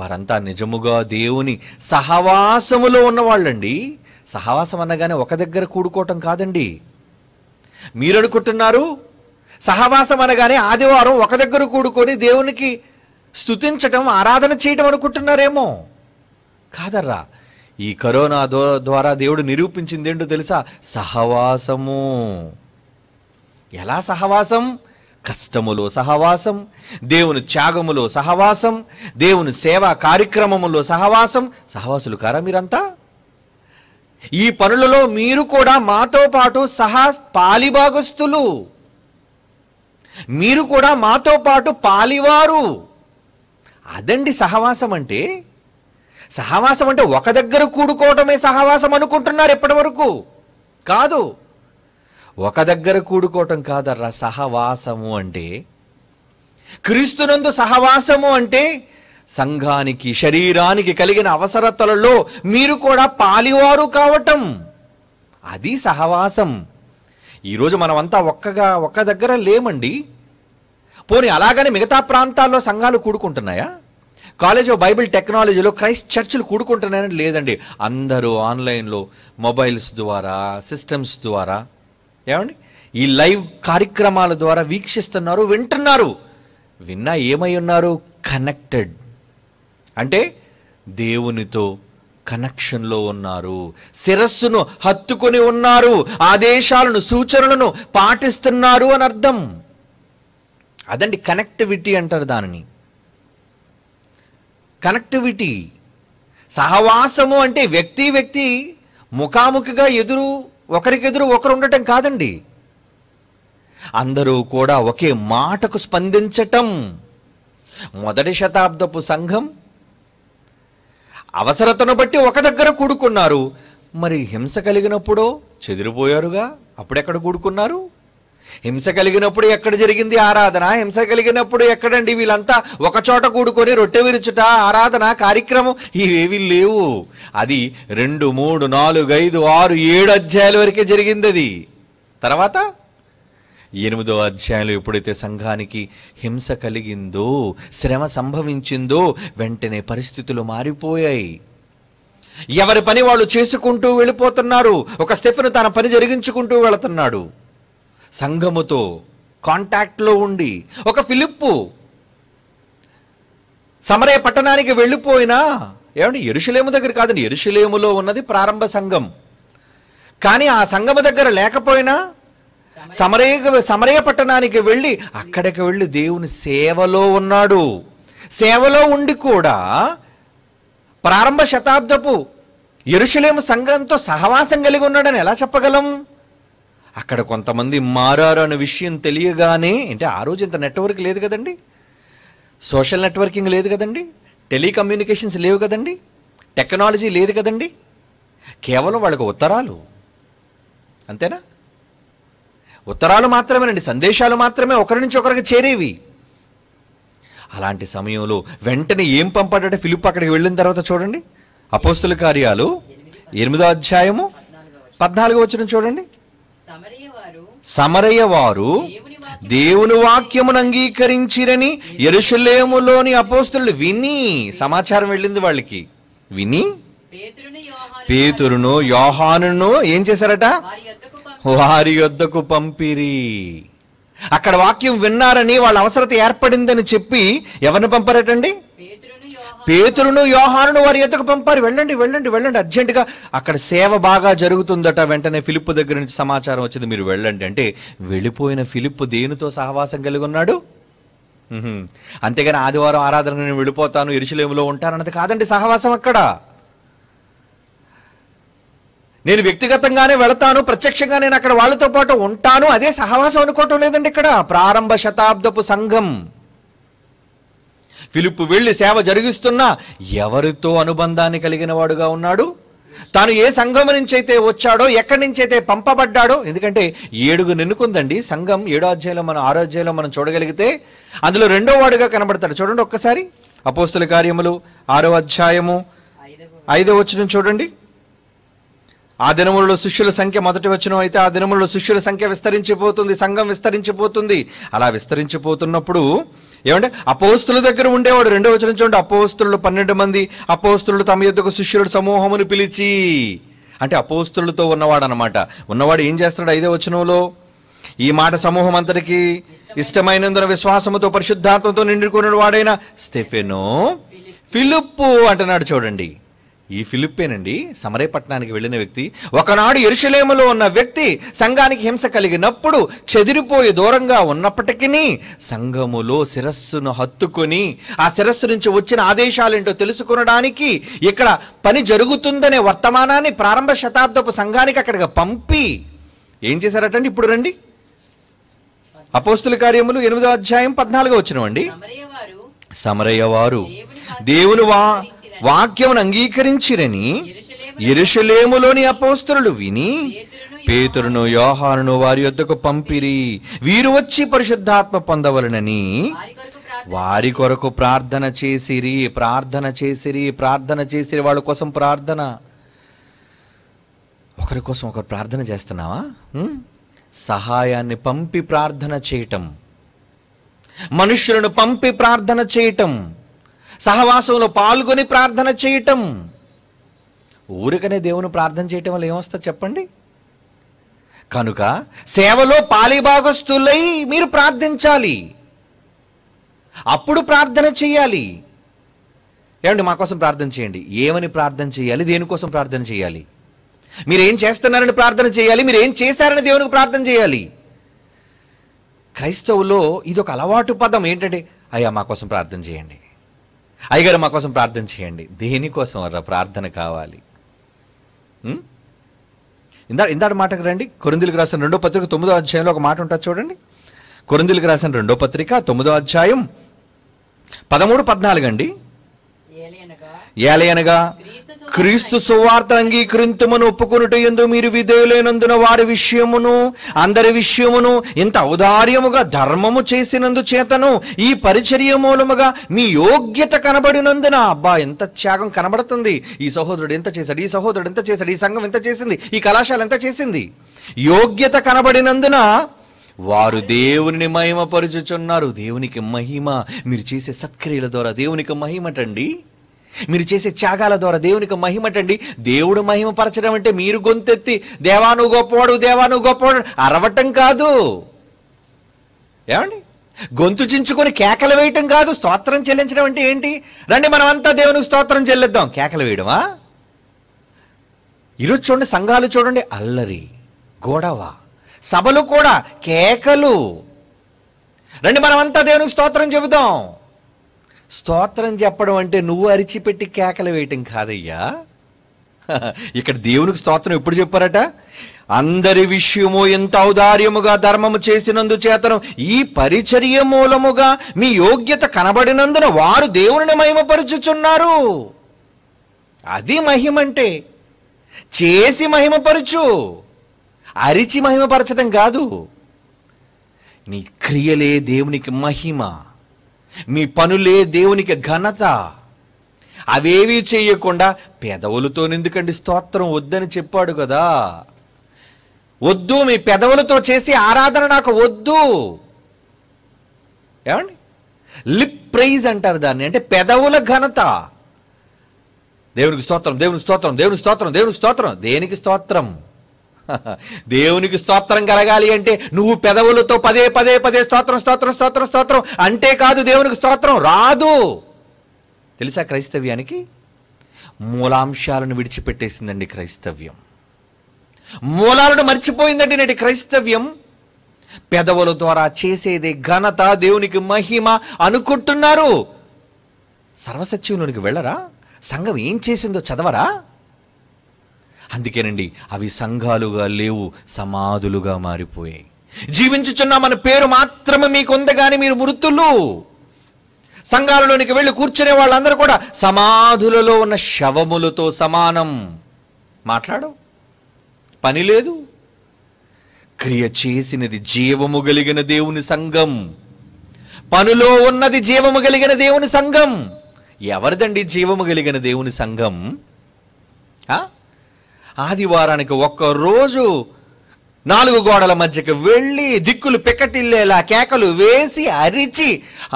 వారంతా నిజముగా దేవుని సహవాసములో ఉన్నవాళ్ళండి సహవాసం అనగానే ఒక దగ్గర కూడుకోవటం కాదండి మీరు అనుకుంటున్నారు సహవాసం అనగానే ఆదివారం ఒక దగ్గర కూడుకొని దేవునికి స్థుతించటం ఆరాధన చేయటం అనుకుంటున్నారేమో కాదర్రా ఈ కరోనా ద్వారా దేవుడు నిరూపించింది ఏంటో తెలుసా సహవాసము ఎలా సహవాసం కష్టములో సహవాసం దేవుని త్యాగములో సహవాసం దేవుని సేవా కార్యక్రమములో సహవాసం సహవాసులు కారా మీరంతా ఈ పనులలో మీరు కూడా మాతో పాటు సహా పాలిభాగస్తులు మీరు కూడా మాతో పాటు పాలివారు అదండి సహవాసం అంటే సహవాసం అంటే ఒక దగ్గర కూడుకోవటమే సహవాసం అనుకుంటున్నారు ఇప్పటివరకు వరకు కాదు ఒక దగ్గర కూడుకోవటం కాదర్రా సహవాసము అంటే క్రీస్తునందు సహవాసము అంటే సంఘానికి శరీరానికి కలిగిన అవసరతలలో మీరు కూడా పాలివారు కావటం అది సహవాసం ఈరోజు మనమంతా ఒక్కగా ఒక్క దగ్గర లేమండి పోనీ అలాగనే మిగతా ప్రాంతాల్లో సంఘాలు కూడుకుంటున్నాయా కాలేజ్ ఆఫ్ బైబిల్ టెక్నాలజీలో క్రైస్ట్ చర్చిలు కూడుకుంటున్నాయని లేదండి అందరూ ఆన్లైన్లో మొబైల్స్ ద్వారా సిస్టమ్స్ ద్వారా ఏమండి ఈ లైవ్ కార్యక్రమాల ద్వారా వీక్షిస్తున్నారు వింటున్నారు విన్నా ఏమై ఉన్నారు కనెక్టెడ్ అంటే దేవునితో కనెక్షన్లో ఉన్నారు శిరస్సును హత్తుకొని ఉన్నారు ఆదేశాలను సూచనలను పాటిస్తున్నారు అని అర్థం అదండి కనెక్టివిటీ అంటారు దానిని కనెక్టివిటీ సహవాసము అంటే వ్యక్తి వ్యక్తి ముఖాముఖిగా ఎదురు ఒకరికెదురు ఒకరు ఉండటం కాదండి అందరూ కూడా ఒకే మాటకు స్పందించటం మొదటి శతాబ్దపు సంఘం అవసరతను బట్టి ఒక దగ్గర కూడుకున్నారు మరి హింస కలిగినప్పుడో చెదిరిపోయారుగా అప్పుడెక్కడ కూడుకున్నారు హింస కలిగినప్పుడు ఎక్కడ జరిగింది ఆరాధన హింస కలిగినప్పుడు ఎక్కడండి వీళ్ళంతా ఒక చోట కూడుకొని రొట్టె విరుచుట ఆరాధన కార్యక్రమం ఇవేవి లేవు అది రెండు మూడు నాలుగు ఐదు ఆరు ఏడు అధ్యాయుల వరకే జరిగింది అది తర్వాత ఎనిమిదో అధ్యాయంలో ఎప్పుడైతే సంఘానికి హింస కలిగిందో శ్రమ సంభవించిందో వెంటనే పరిస్థితులు మారిపోయాయి ఎవరి పని వాళ్ళు చేసుకుంటూ వెళ్ళిపోతున్నారు ఒక స్టెఫ్ను తన పని జరిగించుకుంటూ వెళుతున్నాడు సంఘముతో కాంటాక్ట్లో ఉండి ఒక ఫిలిప్పు సమరే పట్టణానికి వెళ్ళిపోయినా ఏమంటే ఎరుషులేము దగ్గర కాదండి ఎరుషులేములో ఉన్నది ప్రారంభ సంఘం కానీ ఆ సంఘము దగ్గర లేకపోయినా సమరే సమరయ పట్టణానికి వెళ్ళి అక్కడికి వెళ్ళి దేవుని సేవలో ఉన్నాడు సేవలో ఉండి కూడా ప్రారంభ శతాబ్దపు ఎరుషులేము సంఘంతో సహవాసం కలిగి ఉన్నాడని ఎలా చెప్పగలం అక్కడ కొంతమంది మారారు అనే విషయం తెలియగానే అంటే ఆ రోజు ఇంత నెట్వర్క్ లేదు కదండి సోషల్ నెట్వర్కింగ్ లేదు కదండి టెలికమ్యూనికేషన్స్ లేవు కదండి టెక్నాలజీ లేదు కదండి కేవలం వాళ్ళకు ఉత్తరాలు అంతేనా ఉత్తరాలు మాత్రమేనండి సందేశాలు మాత్రమే ఒకరి నుంచి ఒకరికి చేరేవి అలాంటి సమయంలో వెంటనే ఏం పంపాడంటే ఫిలిప్ అక్కడికి వెళ్ళిన తర్వాత చూడండి అపోస్తుల కార్యాలు ఎనిమిదో అధ్యాయము పద్నాలుగు వచ్చిన చూడండి సమరయ్య వారు దేవుని వాక్యమును అంగీకరించిరని ఎరుషులేములోని అపోస్తులు విని సమాచారం వెళ్ళింది వాళ్ళకి విని పేతురును యోహానును ఏం చేశారట వారి యొద్దకు పంపిరి అక్కడ వాక్యం విన్నారని వాళ్ళ అవసరత ఏర్పడిందని చెప్పి ఎవరిని పంపారటండి పేతురును యోహానును వారి ఎద్దకు పంపారు వెళ్ళండి వెళ్ళండి వెళ్ళండి అర్జెంటుగా అక్కడ సేవ బాగా జరుగుతుందట వెంటనే ఫిలిప్ దగ్గర నుంచి సమాచారం వచ్చింది మీరు వెళ్ళండి అంటే వెళ్ళిపోయిన ఫిలిప్ దేనితో సహవాసం కలిగి ఉన్నాడు అంతేగాని ఆదివారం ఆరాధన నేను వెళ్ళిపోతాను ఇరుచులేములో ఉంటానన్నది కాదండి సహవాసం అక్కడ నేను వ్యక్తిగతంగానే వెళతాను ప్రత్యక్షంగా నేను అక్కడ వాళ్ళతో పాటు ఉంటాను అదే సహవాసం అనుకోవటం లేదండి ఇక్కడ ప్రారంభ శతాబ్దపు సంఘం ఫిలిప్ వెళ్ళి సేవ జరిగిస్తున్నా ఎవరితో అనుబంధాన్ని కలిగిన వాడుగా ఉన్నాడు తాను ఏ సంఘం నుంచి అయితే వచ్చాడో ఎక్కడి నుంచి అయితే పంపబడ్డాడో ఎందుకంటే ఏడుగు నిన్నుకుందండి సంఘం ఏడో అధ్యాయంలో మనం ఆరో అధ్యాయంలో మనం చూడగలిగితే అందులో రెండో వాడుగా కనబడతాడు చూడండి ఒక్కసారి అపోస్తుల కార్యములు ఆరో అధ్యాయము ఐదో వచ్చిన చూడండి ఆ దినములలో శిష్యుల సంఖ్య మొదటి వచ్చిన అయితే ఆ దినములలో శిష్యుల సంఖ్య విస్తరించిపోతుంది సంఘం విస్తరించిపోతుంది అలా విస్తరించిపోతున్నప్పుడు ఏమంటే అపోస్తుల దగ్గర ఉండేవాడు రెండో వచ్చిన చూడండి అపోస్తులు పన్నెండు మంది అపోస్తులు తమ యొక్క శిష్యుల సమూహమును పిలిచి అంటే అపోస్తులతో ఉన్నవాడు అనమాట ఉన్నవాడు ఏం చేస్తాడు ఐదో వచనంలో ఈ మాట సమూహం అంతటికి ఇష్టమైనందున విశ్వాసముతో పరిశుద్ధాత్మతో నిండుకున్న వాడైన స్టెఫెను ఫిలిప్పు అంటున్నాడు చూడండి ఈ ఫిలిప్పేనండి సమరేపట్నానికి వెళ్ళిన వ్యక్తి ఒకనాడు ఎరుశలేములో ఉన్న వ్యక్తి సంఘానికి హింస కలిగినప్పుడు చెదిరిపోయి దూరంగా ఉన్నప్పటికీ సంఘములో శిరస్సును హత్తుకొని ఆ శిరస్సు నుంచి వచ్చిన ఆదేశాలేంటో తెలుసుకునడానికి ఇక్కడ పని జరుగుతుందనే వర్తమానాన్ని ప్రారంభ శతాబ్దపు సంఘానికి అక్కడికి పంపి ఏం చేశారటండి ఇప్పుడు రండి అపోస్తుల కార్యములు ఎనిమిదో అధ్యాయం పద్నాలుగో వచ్చినవండి సమరయ్య వారు దేవుని వా వాక్యమును అంగీకరించిరని ఎరుషలేములోని అపోస్తరులు విని పేతురును యోహానును వారి యొద్దకు పంపిరి వీరు వచ్చి పరిశుద్ధాత్మ పొందవలనని వారి కొరకు ప్రార్థన చేసిరి ప్రార్థన చేసిరి ప్రార్థన చేసిరి వాళ్ళ కోసం ప్రార్థన ఒకరి కోసం ఒకరు ప్రార్థన చేస్తున్నావా సహాయాన్ని పంపి ప్రార్థన చేయటం మనుషులను పంపి ప్రార్థన చేయటం సహవాసంలో పాల్గొని ప్రార్థన చేయటం ఊరికనే దేవుని ప్రార్థన చేయటం వల్ల ఏమొస్తా చెప్పండి కనుక సేవలో పాలిభాగస్తులై మీరు ప్రార్థించాలి అప్పుడు ప్రార్థన చేయాలి ఏమండి మా కోసం ప్రార్థన చేయండి ఏమని ప్రార్థన చేయాలి దేనికోసం ప్రార్థన చేయాలి మీరు ఏం చేస్తున్నారని ప్రార్థన చేయాలి మీరు ఏం చేశారని దేవునికి ప్రార్థన చేయాలి క్రైస్తవులో ఇది ఒక అలవాటు పదం ఏంటంటే అయ్యా మా కోసం ప్రార్థన చేయండి అయ్యగారు మా కోసం ప్రార్థన చేయండి దేనికోసం రా ప్రార్థన కావాలి ఇందా ఇందాడు మాటకు రండి కొరిందులకు రాసిన రెండో పత్రిక తొమ్మిదో అధ్యాయంలో ఒక మాట ఉంటుంది చూడండి కొరిందులకు రాసిన రెండో పత్రిక తొమ్మిదో అధ్యాయం పదమూడు పద్నాలుగు అండి ఏలయనగా క్రీస్తు సువార్త అంగీకరింతమని ఒప్పుకొనుట ఎందు మీరు విధేయులైనందున వారి విషయమును అందరి విషయమును ఇంత ఔదార్యముగా ధర్మము చేసినందు చేతను ఈ పరిచర్య మూలముగా మీ యోగ్యత కనబడినందున అబ్బా ఎంత త్యాగం కనబడుతుంది ఈ సహోదరుడు ఎంత చేశాడు ఈ సహోదరుడు ఎంత చేశాడు ఈ సంఘం ఎంత చేసింది ఈ కళాశాల ఎంత చేసింది యోగ్యత కనబడినందున వారు దేవుని మహిమపరుచుచున్నారు దేవునికి మహిమ మీరు చేసే సత్క్రియల ద్వారా దేవునికి మహిమటండి మీరు చేసే త్యాగాల ద్వారా దేవునికి మహిమటండి దేవుడు మహిమపరచడం అంటే మీరు గొంతెత్తి దేవాను గొప్పవాడు దేవాను గొప్పవాడు అరవటం కాదు ఏమండి గొంతు చించుకొని కేకలు వేయటం కాదు స్తోత్రం చెల్లించడం అంటే ఏంటి రండి మనం అంతా దేవునికి స్తోత్రం చెల్లిద్దాం కేకలు వేయడమా ఈరోజు చూడండి సంఘాలు చూడండి అల్లరి గొడవ సభలు కూడా కేకలు రండి మనం అంతా దేవునికి స్తోత్రం చెబుదాం స్తోత్రం చెప్పడం అంటే నువ్వు అరిచిపెట్టి కేకలు వేయటం కాదయ్యా ఇక్కడ దేవునికి స్తోత్రం ఎప్పుడు చెప్పారట అందరి విషయము ఎంత ఔదార్యముగా ధర్మము చేసినందు చేతను ఈ పరిచర్య మూలముగా మీ యోగ్యత కనబడినందున వారు దేవుని మహిమపరుచుచున్నారు అది మహిమంటే చేసి మహిమపరచు అరిచి మహిమపరచడం కాదు నీ క్రియలే దేవునికి మహిమ మీ పనులే దేవునికి ఘనత అవేవి చేయకుండా పెదవులతో ఎందుకండి స్తోత్రం వద్దని చెప్పాడు కదా వద్దు మీ పెదవులతో చేసి ఆరాధన నాకు వద్దు ఏమండి లిప్ ప్రైజ్ అంటారు దాన్ని అంటే పెదవుల ఘనత దేవునికి స్తోత్రం దేవుని స్తోత్రం దేవుని స్తోత్రం దేవుని స్తోత్రం దేనికి స్తోత్రం దేవునికి స్తోత్రం కలగాలి అంటే నువ్వు పెదవులతో పదే పదే పదే స్తోత్రం స్తోత్రం స్తోత్రం స్తోత్రం అంటే కాదు దేవునికి స్తోత్రం రాదు తెలుసా క్రైస్తవ్యానికి మూలాంశాలను విడిచిపెట్టేసిందండి క్రైస్తవ్యం మూలాలను మర్చిపోయిందండి నేటి క్రైస్తవ్యం పెదవుల ద్వారా చేసేది ఘనత దేవునికి మహిమ అనుకుంటున్నారు సర్వసత్యంలోనికి వెళ్ళరా సంఘం ఏం చేసిందో చదవరా అందుకేనండి అవి సంఘాలుగా లేవు సమాధులుగా మారిపోయాయి మన పేరు మాత్రమే మీకుంది కానీ మీరు మృతులు సంఘాలలోనికి వెళ్ళి కూర్చునే వాళ్ళందరూ కూడా సమాధులలో ఉన్న శవములతో సమానం మాట్లాడు పని లేదు క్రియ చేసినది జీవము కలిగిన దేవుని సంఘం పనులో ఉన్నది జీవము కలిగిన దేవుని సంఘం ఎవరిదండి జీవము కలిగిన దేవుని సంఘం ఆదివారానికి ఒక్కరోజు నాలుగు గోడల మధ్యకి వెళ్ళి దిక్కులు పిక్కటిల్లేలా కేకలు వేసి అరిచి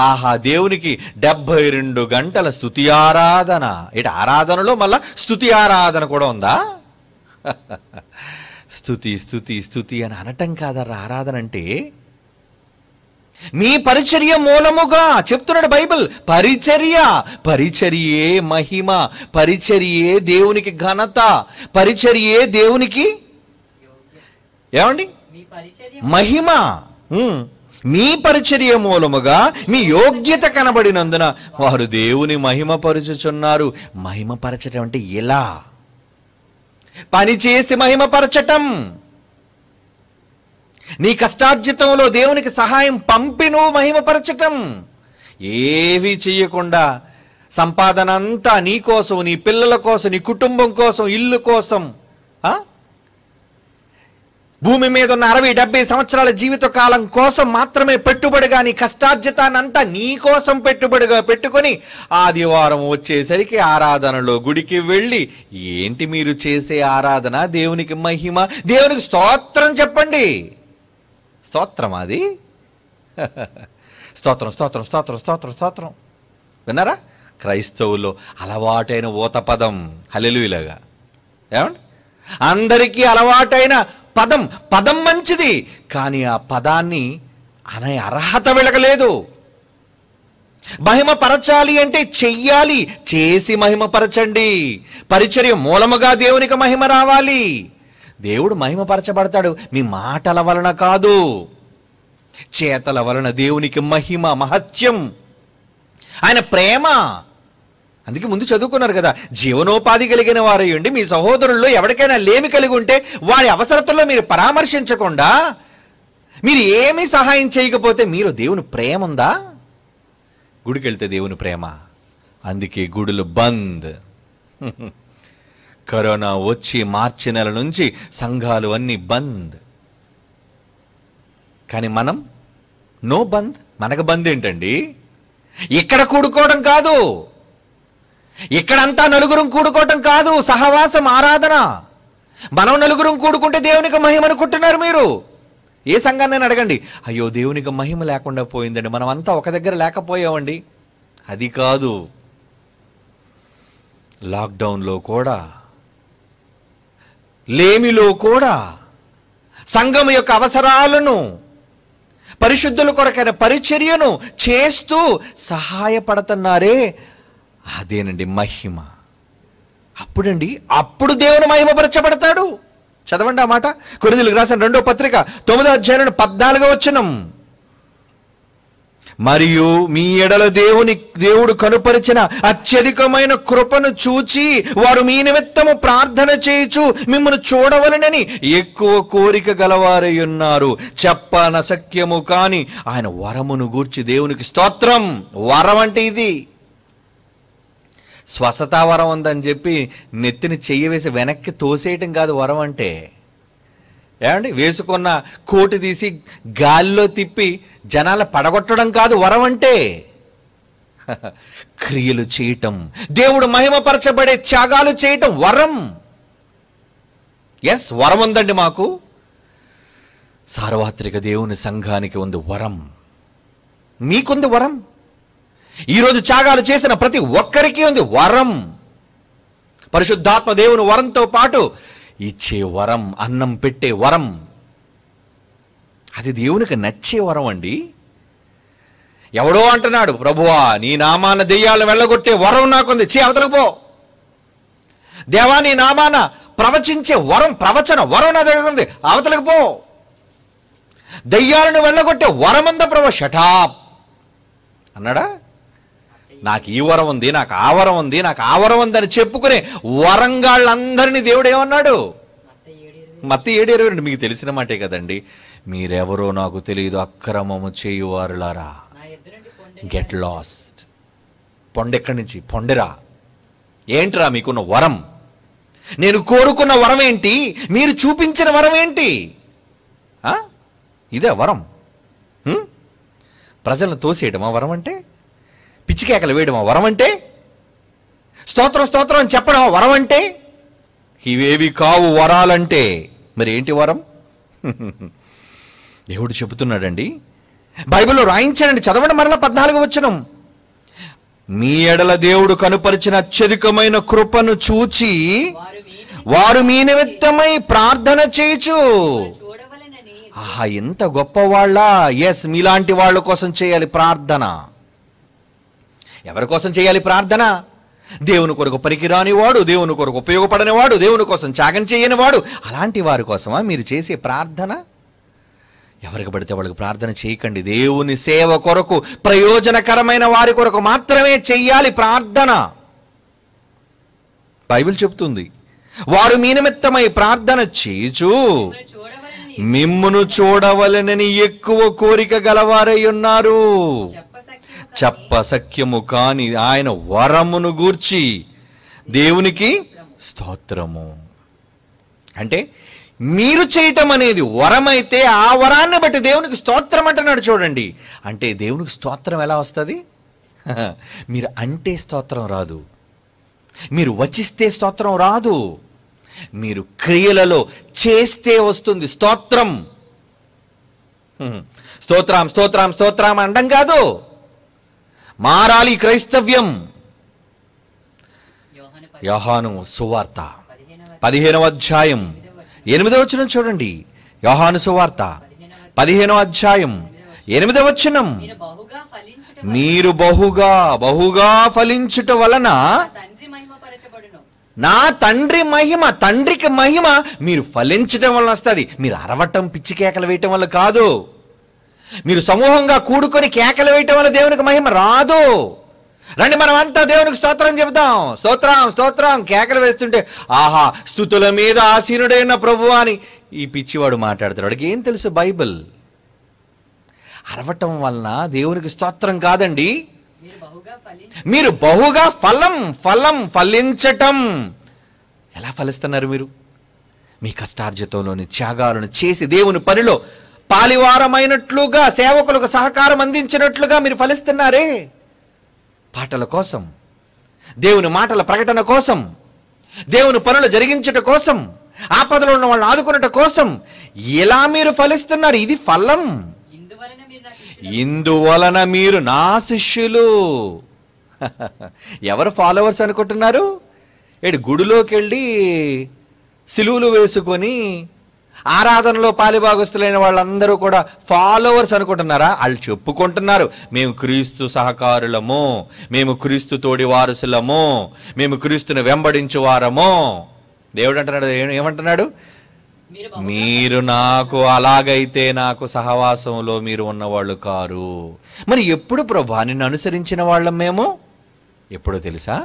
ఆహా దేవునికి డెబ్బై రెండు గంటల స్థుతి ఆరాధన ఇటు ఆరాధనలో మళ్ళా స్థుతి ఆరాధన కూడా ఉందా స్థుతి స్థుతి స్థుతి అని అనటం కాదరా ఆరాధన అంటే మీ పరిచర్య మూలముగా చెప్తున్నాడు బైబిల్ పరిచర్య పరిచర్యే మహిమ పరిచర్యే దేవునికి ఘనత పరిచర్యే దేవునికి ఏమండి మహిమ మీ పరిచర్య మూలముగా మీ యోగ్యత కనబడినందున వారు దేవుని మహిమపరచుచున్నారు మహిమపరచటం అంటే ఎలా పని చేసి మహిమపరచటం నీ కష్టార్జితంలో దేవునికి సహాయం పంపి నువ్వు మహిమపరచటం ఏవి చెయ్యకుండా సంపాదన అంతా నీ కోసం నీ పిల్లల కోసం నీ కుటుంబం కోసం ఇల్లు కోసం భూమి మీద ఉన్న అరవై డెబ్బై సంవత్సరాల జీవిత కాలం కోసం మాత్రమే పెట్టుబడిగా నీ కష్టార్జితానంతా నీ కోసం పెట్టుబడిగా పెట్టుకొని ఆదివారం వచ్చేసరికి ఆరాధనలో గుడికి వెళ్ళి ఏంటి మీరు చేసే ఆరాధన దేవునికి మహిమ దేవునికి స్తోత్రం చెప్పండి స్తోత్రం అది స్తోత్రం స్తోత్రం స్తోత్రం స్తోత్రం స్తోత్రం విన్నారా క్రైస్తవులు అలవాటైన ఊతపదం ఇలాగా ఏమండి అందరికీ అలవాటైన పదం పదం మంచిది కానీ ఆ పదాన్ని అనే అర్హత వెళ్ళగలేదు మహిమపరచాలి అంటే చెయ్యాలి చేసి మహిమపరచండి పరిచర్య మూలముగా దేవునికి మహిమ రావాలి దేవుడు మహిమపరచబడతాడు మీ మాటల వలన కాదు చేతల వలన దేవునికి మహిమ మహత్యం ఆయన ప్రేమ అందుకే ముందు చదువుకున్నారు కదా జీవనోపాధి కలిగిన వారయ్యండి మీ సహోదరుల్లో ఎవరికైనా లేమి కలిగి ఉంటే వారి అవసరతల్లో మీరు పరామర్శించకుండా మీరు ఏమీ సహాయం చేయకపోతే మీరు దేవుని ప్రేమ ఉందా గుడికి వెళ్తే దేవుని ప్రేమ అందుకే గుడులు బంద్ కరోనా వచ్చి మార్చి నెల నుంచి సంఘాలు అన్నీ బంద్ కానీ మనం నో బంద్ మనకు బంద్ ఏంటండి ఇక్కడ కూడుకోవడం కాదు ఇక్కడంతా నలుగురం కూడుకోవటం కాదు సహవాసం ఆరాధన మనం నలుగురం కూడుకుంటే దేవునికి మహిమ అనుకుంటున్నారు మీరు ఏ సంఘాన్ని అడగండి అయ్యో దేవునికి మహిమ లేకుండా పోయిందండి మనం అంతా ఒక దగ్గర లేకపోయామండి అది కాదు లాక్డౌన్లో కూడా లేమిలో కూడా సంఘం యొక్క అవసరాలను పరిశుద్ధుల కొరకైన పరిచర్యను చేస్తూ సహాయపడుతున్నారే అదేనండి మహిమ అప్పుడండి అప్పుడు దేవుని మహిమపరచబడతాడు చదవండి ఆ మాట కొరిదిలకు రాసిన రెండో పత్రిక తొమ్మిదో అధ్యాయం పద్నాలుగో వచ్చినం మరియు మీ ఎడల దేవుని దేవుడు కనుపరిచిన అత్యధికమైన కృపను చూచి వారు మీ నిమిత్తము ప్రార్థన చేయుచు మిమ్మల్ని చూడవలనని ఎక్కువ కోరిక గలవారై ఉన్నారు చెప్పనసక్యము కాని ఆయన వరమును గూర్చి దేవునికి స్తోత్రం వరం అంటే ఇది స్వసతా వరం ఉందని చెప్పి నెత్తిని చెయ్యి వేసి వెనక్కి తోసేయటం కాదు వరం అంటే ఏమండి వేసుకున్న కోటు తీసి గాల్లో తిప్పి జనాల పడగొట్టడం కాదు వరం అంటే క్రియలు చేయటం దేవుడు మహిమపరచబడే త్యాగాలు చేయటం వరం ఎస్ వరం ఉందండి మాకు సార్వత్రిక దేవుని సంఘానికి ఉంది వరం మీకుంది వరం ఈరోజు త్యాగాలు చేసిన ప్రతి ఒక్కరికి ఉంది వరం పరిశుద్ధాత్మ దేవుని వరంతో పాటు ఇచ్చే వరం అన్నం పెట్టే వరం అది దేవునికి నచ్చే వరం అండి ఎవడో అంటున్నాడు ప్రభువా నీ నామాన దెయ్యాలు వెళ్ళగొట్టే వరం నాకుంది చే అవతలకు పో దేవా నీ నామాన ప్రవచించే వరం ప్రవచన వరం నా దగ్గర ఉంది అవతలకు పో దయ్యాలను వెళ్ళగొట్టే వరమంద ప్రభు షటాప్ అన్నాడా నాకు ఈ వరం ఉంది నాకు ఆ వరం ఉంది నాకు ఆ వరం ఉందని చెప్పుకునే వరంగాళ్ళందరినీ దేవుడు ఏమన్నాడు మత్త ఏడు ఇరవై రెండు మీకు తెలిసిన మాటే కదండి మీరెవరో నాకు తెలియదు అక్రమము చేయువారులారా గెట్ లాస్ట్ పొండెక్కడి నుంచి పొండెరా ఏంట్రా మీకున్న వరం నేను కోరుకున్న వరం ఏంటి మీరు చూపించిన వరం ఏంటి ఇదే వరం ప్రజలను తోసేయటమా వరం అంటే పిచ్చికేకలు వేయడం వరం అంటే స్తోత్రం స్తోత్రం అని చెప్పడం వరం అంటే ఇవేవి కావు వరాలంటే మరి ఏంటి వరం దేవుడు చెబుతున్నాడండి బైబిల్లో రాయించాడండి చదవండి మరలా పద్నాలుగు వచ్చనం మీ ఎడల దేవుడు కనుపరిచిన అత్యధికమైన కృపను చూచి వారు మీ నిమిత్తమై ప్రార్థన చేయచు ఆహా ఎంత గొప్పవాళ్ళ ఎస్ మీలాంటి వాళ్ళ కోసం చేయాలి ప్రార్థన ఎవరి కోసం చేయాలి ప్రార్థన దేవుని కొరకు పనికిరానివాడు దేవుని కొరకు ఉపయోగపడనివాడు దేవుని కోసం త్యాగం చేయనివాడు అలాంటి వారి కోసమా మీరు చేసే ప్రార్థన ఎవరికి పడితే వాళ్ళకి ప్రార్థన చేయకండి దేవుని సేవ కొరకు ప్రయోజనకరమైన వారి కొరకు మాత్రమే చెయ్యాలి ప్రార్థన బైబిల్ చెప్తుంది వారు మీ నిమిత్తమై ప్రార్థన చేయచు మిమ్మును చూడవలనని ఎక్కువ కోరిక గలవారై ఉన్నారు చెప్ప సఖ్యము కాని ఆయన వరమును గూర్చి దేవునికి స్తోత్రము అంటే మీరు చేయటం అనేది వరమైతే ఆ వరాన్ని బట్టి దేవునికి స్తోత్రం అంటున్నాడు చూడండి అంటే దేవునికి స్తోత్రం ఎలా వస్తుంది మీరు అంటే స్తోత్రం రాదు మీరు వచిస్తే స్తోత్రం రాదు మీరు క్రియలలో చేస్తే వస్తుంది స్తోత్రం స్తోత్రం స్తోత్రం స్తోత్రం అనడం కాదు మారాలి క్రైస్తవ్యం యోహాను సువార్త పదిహేనవ అధ్యాయం ఎనిమిదవ వచనం చూడండి యోహాను సువార్త పదిహేనవ అధ్యాయం ఎనిమిదవ వచనం మీరు బహుగా బహుగా ఫలించుట వలన నా తండ్రి మహిమ తండ్రికి మహిమ మీరు ఫలించటం వలన వస్తుంది మీరు అరవటం పిచ్చి కేకలు వేయటం వల్ల కాదు మీరు సమూహంగా కూడుకొని కేకలు వేయటం వల్ల దేవునికి మహిమ రాదు రండి మనం అంతా దేవునికి స్తోత్రం చెబుతాం స్తోత్రం స్తోత్రం కేకలు వేస్తుంటే ఆహా స్థుతుల మీద ఆసీనుడైన ప్రభు అని ఈ పిచ్చివాడు మాట్లాడుతున్నాడు ఏం తెలుసు బైబిల్ అరవటం వలన దేవునికి స్తోత్రం కాదండి మీరు బహుగా ఫలం ఫలం ఫలించటం ఎలా ఫలిస్తున్నారు మీరు మీ కష్టార్జితంలోని త్యాగాలను చేసి దేవుని పనిలో పాలివారమైనట్లుగా సేవకులకు సహకారం అందించినట్లుగా మీరు ఫలిస్తున్నారే పాటల కోసం దేవుని మాటల ప్రకటన కోసం దేవుని పనులు జరిగించట కోసం ఆపదలో ఉన్న వాళ్ళని ఆదుకున్నట కోసం ఇలా మీరు ఫలిస్తున్నారు ఇది ఫలం ఇందువలన మీరు నా శిష్యులు ఎవరు ఫాలోవర్స్ అనుకుంటున్నారు ఏడు గుడిలోకి వెళ్ళి సిలువులు వేసుకొని ఆరాధనలో పాలిభాగస్తులైన వాళ్ళందరూ కూడా ఫాలోవర్స్ అనుకుంటున్నారా వాళ్ళు చెప్పుకుంటున్నారు మేము క్రీస్తు సహకారులము మేము క్రీస్తు తోడి వారసులము మేము క్రీస్తుని వారము దేవుడు అంటున్నాడు ఏమంటున్నాడు మీరు నాకు అలాగైతే నాకు సహవాసంలో మీరు ఉన్నవాళ్ళు కారు మరి ఎప్పుడు ప్రభా నిన్ను అనుసరించిన వాళ్ళం మేము ఎప్పుడో తెలుసా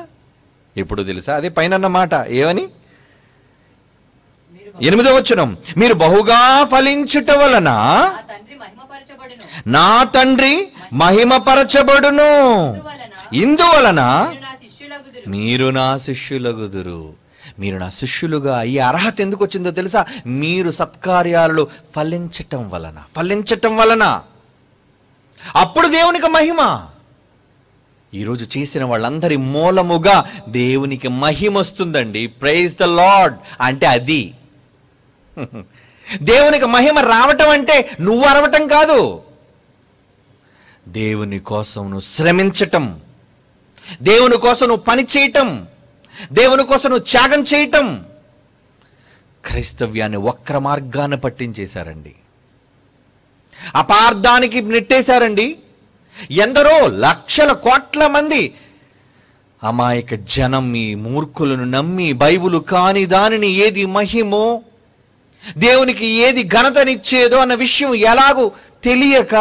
ఎప్పుడో తెలుసా అదే పైన మాట ఏమని ఎనిమిదో వచ్చనం మీరు బహుగా ఫలించుట వలన నా తండ్రి మహిమపరచబడును ఇందువలన మీరు నా శిష్యులగుదురు మీరు నా శిష్యులుగా ఈ అర్హత ఎందుకు వచ్చిందో తెలుసా మీరు సత్కార్యాలు ఫలించటం వలన ఫలించటం వలన అప్పుడు దేవునికి మహిమ ఈరోజు చేసిన వాళ్ళందరి మూలముగా దేవునికి మహిమ వస్తుందండి ప్రైజ్ ద లాడ్ అంటే అది దేవునికి మహిమ రావటం అంటే నువ్వు అరవటం కాదు దేవుని కోసం నువ్వు శ్రమించటం దేవుని కోసం నువ్వు పని చేయటం దేవుని కోసం నువ్వు త్యాగం చేయటం క్రైస్తవ్యాన్ని వక్ర మార్గాన్ని పట్టించేశారండి అపార్థానికి నెట్టేశారండి ఎందరో లక్షల కోట్ల మంది అమాయక జనం ఈ మూర్ఖులను నమ్మి బైబులు కాని దానిని ఏది మహిమో దేవునికి ఏది ఘనతనిచ్చేదో అన్న విషయం ఎలాగూ తెలియక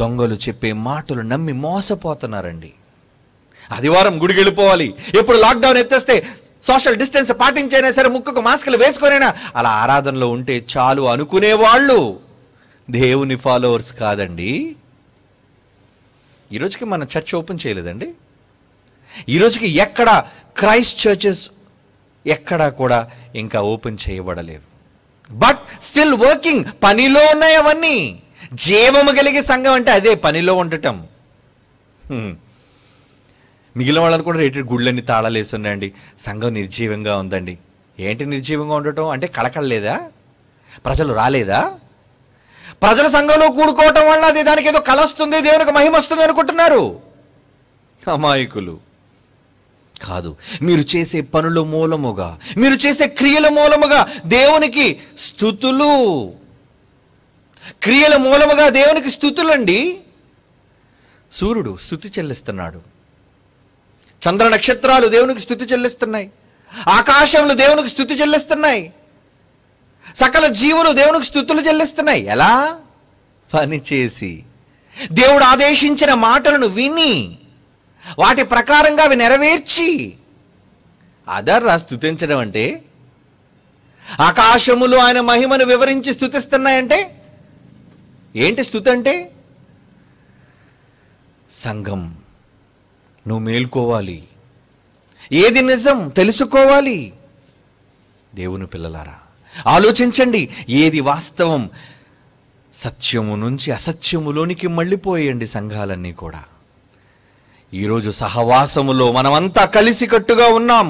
దొంగలు చెప్పే మాటలు నమ్మి మోసపోతున్నారండి ఆదివారం గుడికి వెళ్ళిపోవాలి ఎప్పుడు లాక్డౌన్ ఎత్తేస్తే సోషల్ డిస్టెన్స్ పాటించైనా సరే ముక్కకు మాస్కులు వేసుకునేనా అలా ఆరాధనలో ఉంటే చాలు అనుకునేవాళ్ళు దేవుని ఫాలోవర్స్ కాదండి ఈరోజుకి మన చర్చ్ ఓపెన్ చేయలేదండి ఈరోజుకి ఎక్కడ క్రైస్ట్ చర్చెస్ ఎక్కడా కూడా ఇంకా ఓపెన్ చేయబడలేదు బట్ స్టిల్ వర్కింగ్ పనిలో ఉన్నాయి అవన్నీ జీవము కలిగే సంఘం అంటే అదే పనిలో ఉండటం మిగిలిన వాళ్ళని కూడా రేటెడ్ గుళ్ళని తాళాలు వేస్తున్నాయండి సంఘం నిర్జీవంగా ఉందండి ఏంటి నిర్జీవంగా ఉండటం అంటే కలకలలేదా ప్రజలు రాలేదా ప్రజల సంఘంలో కూడుకోవటం వల్ల అది దానికి ఏదో కలొస్తుంది దేవునికి మహిమ వస్తుంది అనుకుంటున్నారు అమాయకులు కాదు మీరు చేసే పనుల మూలముగా మీరు చేసే క్రియల మూలముగా దేవునికి స్థుతులు క్రియల మూలముగా దేవునికి స్థుతులండి సూర్యుడు స్థుతి చెల్లిస్తున్నాడు చంద్ర నక్షత్రాలు దేవునికి స్థుతి చెల్లిస్తున్నాయి ఆకాశములు దేవునికి స్థుతి చెల్లిస్తున్నాయి సకల జీవులు దేవునికి స్థుతులు చెల్లిస్తున్నాయి ఎలా పనిచేసి దేవుడు ఆదేశించిన మాటలను విని వాటి ప్రకారంగా అవి నెరవేర్చి అదర్రా స్థుతించడం అంటే ఆకాశములు ఆయన మహిమను వివరించి స్థుతిస్తున్నాయంటే ఏంటి స్థుతి అంటే సంఘం నువ్వు మేల్కోవాలి ఏది నిజం తెలుసుకోవాలి దేవుని పిల్లలారా ఆలోచించండి ఏది వాస్తవం సత్యము నుంచి అసత్యములోనికి మళ్ళీపోయండి సంఘాలన్నీ కూడా ఈరోజు సహవాసములో మనమంతా కలిసికట్టుగా ఉన్నాం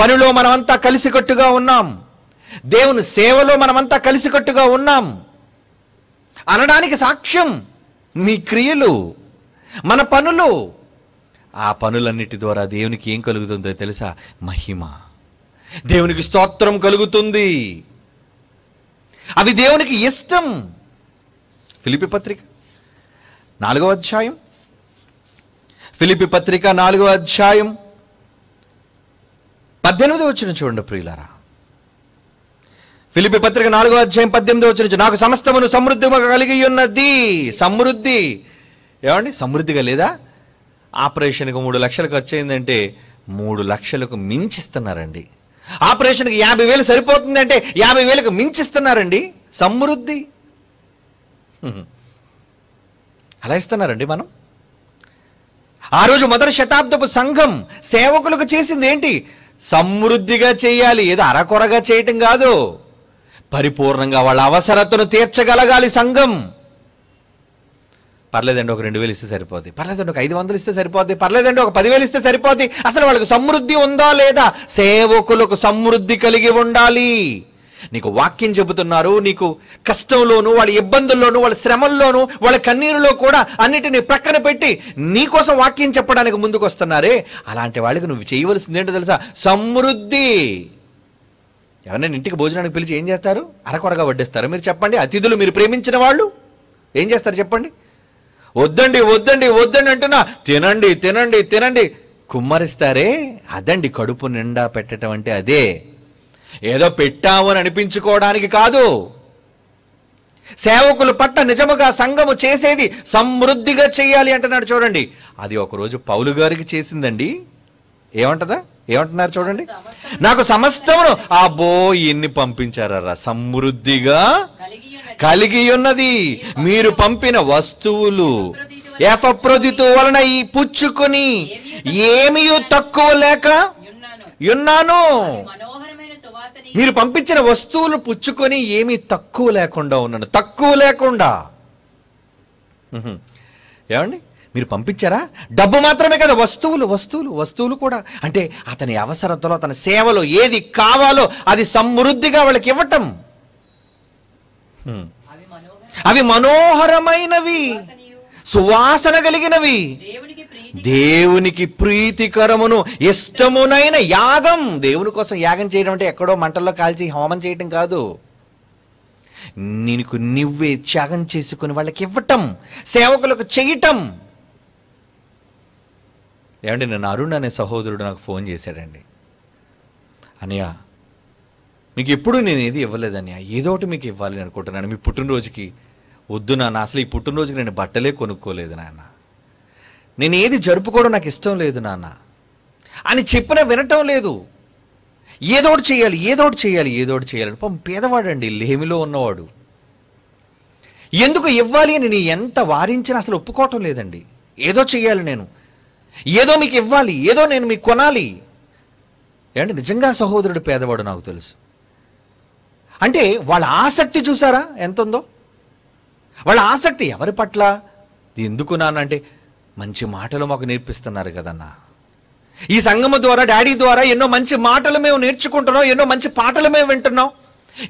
పనిలో మనమంతా కలిసికట్టుగా ఉన్నాం దేవుని సేవలో మనమంతా కలిసికట్టుగా ఉన్నాం అనడానికి సాక్ష్యం మీ క్రియలు మన పనులు ఆ పనులన్నిటి ద్వారా దేవునికి ఏం కలుగుతుందో తెలుసా మహిమ దేవునికి స్తోత్రం కలుగుతుంది అవి దేవునికి ఇష్టం ఫిలిపి పత్రిక నాలుగో అధ్యాయం ఫిలిపి పత్రిక నాలుగో అధ్యాయం పద్దెనిమిది వచ్చిన చూడండి ప్రియులారా ఫిలిపి పత్రిక నాలుగవ అధ్యాయం పద్దెనిమిది వచ్చిన నాకు సమస్తమును సమృద్ధి కలిగి ఉన్నది సమృద్ధి ఏమండి సమృద్ధిగా లేదా ఆపరేషన్కి మూడు లక్షలు ఖర్చు అయిందంటే మూడు లక్షలకు మించిస్తున్నారండి ఆపరేషన్కి యాభై వేలు సరిపోతుందంటే యాభై వేలకు మించిస్తున్నారండి సమృద్ధి అలా ఇస్తున్నారండి మనం ఆ రోజు మొదటి శతాబ్దపు సంఘం సేవకులకు చేసింది ఏంటి సమృద్ధిగా చేయాలి ఏదో అరకొరగా చేయటం కాదు పరిపూర్ణంగా వాళ్ళ అవసరతను తీర్చగలగాలి సంఘం పర్లేదండి ఒక రెండు వేలు ఇస్తే సరిపోద్ది పర్లేదండి ఒక ఐదు వందలు ఇస్తే సరిపోద్ది పర్లేదండి ఒక పదివేలు ఇస్తే సరిపోద్ది అసలు వాళ్ళకి సమృద్ధి ఉందా లేదా సేవకులకు సమృద్ధి కలిగి ఉండాలి నీకు వాక్యం చెబుతున్నారు నీకు కష్టంలోనూ వాళ్ళ ఇబ్బందుల్లోనూ వాళ్ళ శ్రమల్లోనూ వాళ్ళ కన్నీరులో కూడా అన్నిటినీ ప్రక్కన పెట్టి నీకోసం వాక్యం చెప్పడానికి ముందుకు వస్తున్నారే అలాంటి వాళ్ళకి నువ్వు చేయవలసింది ఏంటో తెలుసా సమృద్ధి ఎవరైనా ఇంటికి భోజనానికి పిలిచి ఏం చేస్తారు అరకొరగా వడ్డిస్తారు మీరు చెప్పండి అతిథులు మీరు ప్రేమించిన వాళ్ళు ఏం చేస్తారు చెప్పండి వద్దండి వద్దండి వద్దండి అంటున్నా తినండి తినండి తినండి కుమ్మరిస్తారే అదండి కడుపు నిండా పెట్టడం అంటే అదే ఏదో పెట్టాము అని అనిపించుకోవడానికి కాదు సేవకులు పట్ట నిజముగా సంఘము చేసేది సమృద్ధిగా చేయాలి అంటున్నాడు చూడండి అది ఒకరోజు పౌలు గారికి చేసిందండి ఏమంటదా ఏమంటున్నారు చూడండి నాకు సమస్తమును బో ఇన్ని పంపించారా సమృద్ధిగా కలిగి ఉన్నది మీరు పంపిన వస్తువులు ఎఫప్రొదితో వలన ఈ పుచ్చుకొని ఏమీ తక్కువ లేక ఉన్నాను మీరు పంపించిన వస్తువులు పుచ్చుకొని ఏమీ తక్కువ లేకుండా ఉన్నాడు తక్కువ లేకుండా ఏమండి మీరు పంపించారా డబ్బు మాత్రమే కదా వస్తువులు వస్తువులు వస్తువులు కూడా అంటే అతని అవసరతలో తన సేవలో ఏది కావాలో అది సమృద్ధిగా వాళ్ళకి ఇవ్వటం అవి మనోహరమైనవి సువాసన కలిగినవి దేవునికి ప్రీతికరమును ఇష్టమునైన యాగం దేవుని కోసం యాగం చేయడం అంటే ఎక్కడో మంటల్లో కాల్చి హోమం చేయటం కాదు నీకు నువ్వే త్యాగం చేసుకుని వాళ్ళకి ఇవ్వటం సేవకులకు చేయటం ఏమండి నేను అరుణ్ అనే సహోదరుడు నాకు ఫోన్ చేశాడండి అనియా మీకు ఎప్పుడు నేను ఏది ఇవ్వలేదనియా ఏదో ఒకటి మీకు ఇవ్వాలి అనుకుంటున్నాను మీ పుట్టినరోజుకి వద్దు నాన్న అసలు ఈ పుట్టినరోజుకి నేను బట్టలే కొనుక్కోలేదు నాన్న నేను ఏది జరుపుకోవడం నాకు ఇష్టం లేదు నాన్న అని చెప్పిన వినటం లేదు ఏదోటి చేయాలి ఏదోటి చేయాలి ఏదోటి చేయాలని పం పేదవాడండి లేమిలో ఉన్నవాడు ఎందుకు ఇవ్వాలి అని నేను ఎంత వారించినా అసలు ఒప్పుకోవటం లేదండి ఏదో చేయాలి నేను ఏదో మీకు ఇవ్వాలి ఏదో నేను మీకు కొనాలి ఏమంటే నిజంగా సహోదరుడు పేదవాడు నాకు తెలుసు అంటే వాళ్ళ ఆసక్తి చూసారా ఎంత ఉందో వాళ్ళ ఆసక్తి ఎవరి పట్ల ఎందుకు నాన్న అంటే మంచి మాటలు మాకు నేర్పిస్తున్నారు కదన్నా ఈ సంఘము ద్వారా డాడీ ద్వారా ఎన్నో మంచి మాటలు మేము నేర్చుకుంటున్నాం ఎన్నో మంచి పాటలు మేము వింటున్నాం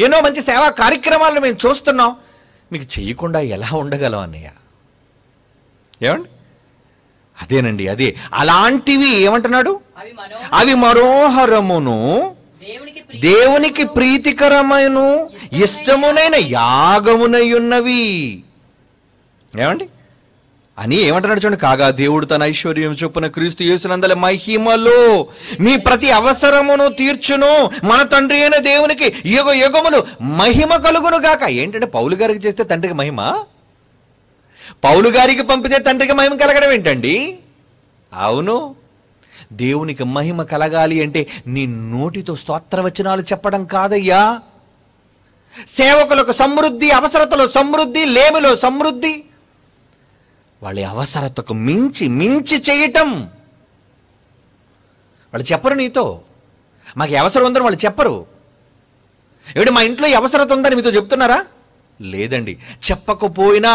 ఎన్నో మంచి సేవా కార్యక్రమాలను మేము చూస్తున్నాం మీకు చేయకుండా ఎలా ఉండగలం అన్నయ్య ఏమండి అదేనండి అదే అలాంటివి ఏమంటున్నాడు అవి మనోహరమును దేవునికి ప్రీతికరమైన ఇష్టమునైన యాగమునై ఉన్నవి ఏమండి అని ఏమంటున్నాడు చూడండి కాగా దేవుడు తన ఐశ్వర్యం చొప్పున క్రీస్తు యేసునందల మహిమలో మీ ప్రతి అవసరమును తీర్చును మన తండ్రి అయిన దేవునికి యుగ యుగములు మహిమ కలుగును గాక ఏంటంటే పౌలు గారికి చేస్తే తండ్రికి మహిమ పౌలు గారికి పంపితే తండ్రికి మహిమ కలగడం ఏంటండి అవును దేవునికి మహిమ కలగాలి అంటే నీ నోటితో వచనాలు చెప్పడం కాదయ్యా సేవకులకు సమృద్ధి అవసరతలో సమృద్ధి లేమిలో సమృద్ధి వాళ్ళ అవసరతకు మించి మించి చేయటం వాళ్ళు చెప్పరు నీతో మాకు అవసరం ఉందని వాళ్ళు చెప్పరు ఏమిటి మా ఇంట్లో అవసరత ఉందని మీతో చెప్తున్నారా లేదండి చెప్పకపోయినా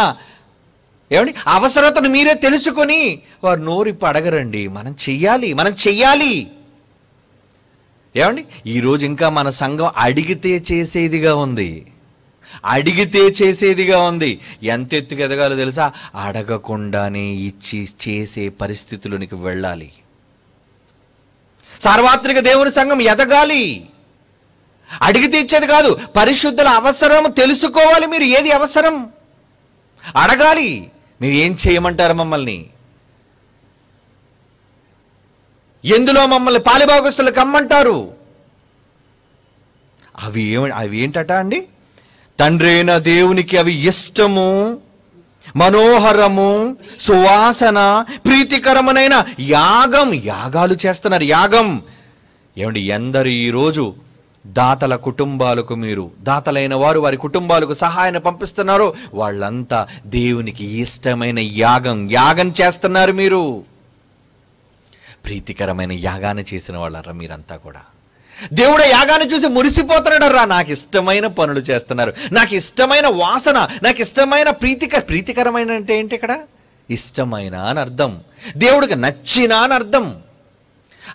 ఏమండి అవసరతను మీరే తెలుసుకొని వారు ఇప్పు అడగరండి మనం చెయ్యాలి మనం చెయ్యాలి ఏమండి ఈరోజు ఇంకా మన సంఘం అడిగితే చేసేదిగా ఉంది అడిగితే చేసేదిగా ఉంది ఎంత ఎత్తుకు ఎదగాలో తెలుసా అడగకుండానే ఇచ్చి చేసే పరిస్థితులకు వెళ్ళాలి సార్వత్రిక దేవుని సంఘం ఎదగాలి అడిగితే ఇచ్చేది కాదు పరిశుద్ధుల అవసరం తెలుసుకోవాలి మీరు ఏది అవసరం అడగాలి మీరు ఏం చేయమంటారు మమ్మల్ని ఎందులో మమ్మల్ని పాలిభాగస్తులు కమ్మంటారు అవి ఏమి అవి ఏంటట అండి తండ్రైన దేవునికి అవి ఇష్టము మనోహరము సువాసన ప్రీతికరమైన యాగం యాగాలు చేస్తున్నారు యాగం ఏమండి ఎందరు ఈరోజు దాతల కుటుంబాలకు మీరు దాతలైన వారు వారి కుటుంబాలకు సహాయాన్ని పంపిస్తున్నారు వాళ్ళంతా దేవునికి ఇష్టమైన యాగం యాగం చేస్తున్నారు మీరు ప్రీతికరమైన యాగాన్ని చేసిన వాళ్ళరా మీరంతా కూడా దేవుడు యాగాన్ని చూసి రా నాకు ఇష్టమైన పనులు చేస్తున్నారు నాకు ఇష్టమైన వాసన నాకు ఇష్టమైన ప్రీతిక ప్రీతికరమైన అంటే ఏంటి ఇక్కడ ఇష్టమైన అని అర్థం దేవుడికి నచ్చిన అని అర్థం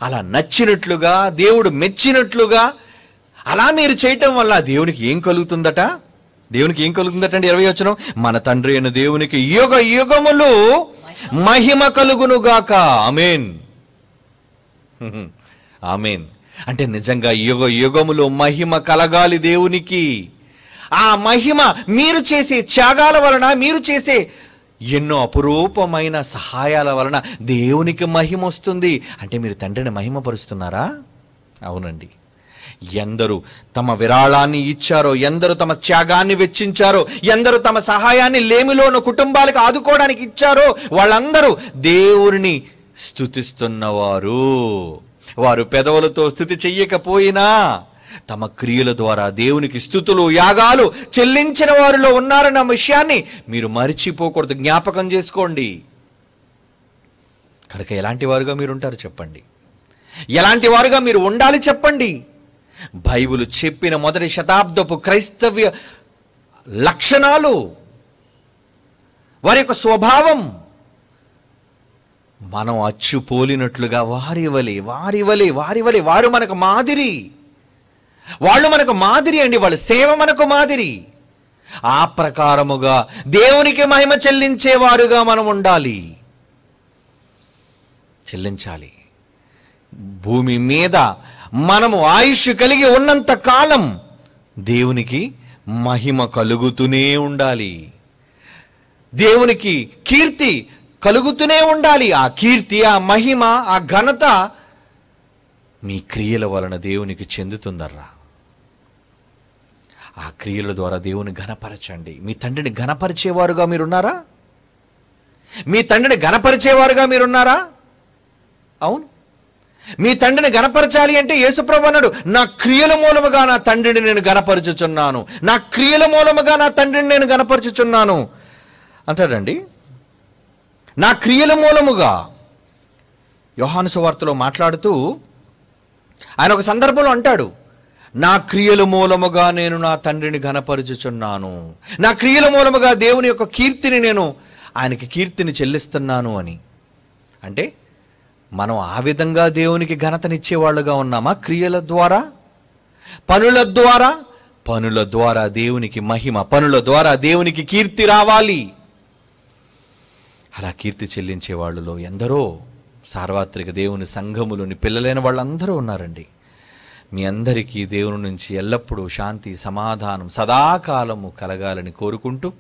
అలా నచ్చినట్లుగా దేవుడు మెచ్చినట్లుగా అలా మీరు చేయటం వల్ల దేవునికి ఏం కలుగుతుందట దేవునికి ఏం కలుగుతుందట అంటే ఇరవై వచ్చిన మన తండ్రి అయిన దేవునికి యుగ యుగములు మహిమ కలుగునుగాక ఆమెన్ ఆమెన్ అంటే నిజంగా యుగ యుగములో మహిమ కలగాలి దేవునికి ఆ మహిమ మీరు చేసే త్యాగాల వలన మీరు చేసే ఎన్నో అపురూపమైన సహాయాల వలన దేవునికి మహిమ వస్తుంది అంటే మీరు తండ్రిని మహిమపరుస్తున్నారా అవునండి ఎందరు తమ విరాళాన్ని ఇచ్చారో ఎందరు తమ త్యాగాన్ని వెచ్చించారో ఎందరు తమ సహాయాన్ని లేమిలోను కుటుంబాలకు ఆదుకోవడానికి ఇచ్చారో వాళ్ళందరూ దేవుడిని స్థుతిస్తున్నవారు వారు పెదవులతో స్థుతి చెయ్యకపోయినా తమ క్రియల ద్వారా దేవునికి స్థుతులు యాగాలు చెల్లించిన వారిలో ఉన్నారన్న విషయాన్ని మీరు మరిచిపోకూడదు జ్ఞాపకం చేసుకోండి కనుక ఎలాంటి వారుగా మీరు ఉంటారు చెప్పండి ఎలాంటి వారుగా మీరు ఉండాలి చెప్పండి బైబిల్ చెప్పిన మొదటి శతాబ్దపు క్రైస్తవ్య లక్షణాలు వారి యొక్క స్వభావం మనం అచ్చు పోలినట్లుగా వారివలే వారివలే వారివలే వారు మనకు మాదిరి వాళ్ళు మనకు మాదిరి అండి వాళ్ళ సేవ మనకు మాదిరి ఆ ప్రకారముగా దేవునికి మహిమ చెల్లించేవారుగా మనం ఉండాలి చెల్లించాలి భూమి మీద మనము ఆయుష్ కలిగి ఉన్నంత కాలం దేవునికి మహిమ కలుగుతూనే ఉండాలి దేవునికి కీర్తి కలుగుతూనే ఉండాలి ఆ కీర్తి ఆ మహిమ ఆ ఘనత మీ క్రియల వలన దేవునికి చెందుతుందర్రా ఆ క్రియల ద్వారా దేవుని ఘనపరచండి మీ తండ్రిని ఘనపరిచేవారుగా మీరున్నారా మీ తండ్రిని ఘనపరిచేవారుగా మీరున్నారా అవును మీ తండ్రిని గనపరచాలి అంటే యేసుప్రభు అన్నాడు నా క్రియల మూలముగా నా తండ్రిని నేను గనపరచుచున్నాను నా క్రియల మూలముగా నా తండ్రిని నేను గనపరచుచున్నాను అంటాడండి నా క్రియల మూలముగా యోహాను సువార్తలో మాట్లాడుతూ ఆయన ఒక సందర్భంలో అంటాడు నా క్రియల మూలముగా నేను నా తండ్రిని ఘనపరుచుచున్నాను నా క్రియల మూలముగా దేవుని యొక్క కీర్తిని నేను ఆయనకి కీర్తిని చెల్లిస్తున్నాను అని అంటే మనం ఆ విధంగా దేవునికి ఘనతనిచ్చేవాళ్ళుగా ఉన్నామా క్రియల ద్వారా పనుల ద్వారా పనుల ద్వారా దేవునికి మహిమ పనుల ద్వారా దేవునికి కీర్తి రావాలి అలా కీర్తి చెల్లించే వాళ్ళలో ఎందరో సార్వత్రిక దేవుని సంఘములోని పిల్లలైన వాళ్ళందరూ ఉన్నారండి మీ అందరికీ దేవుని నుంచి ఎల్లప్పుడూ శాంతి సమాధానం సదాకాలము కలగాలని కోరుకుంటూ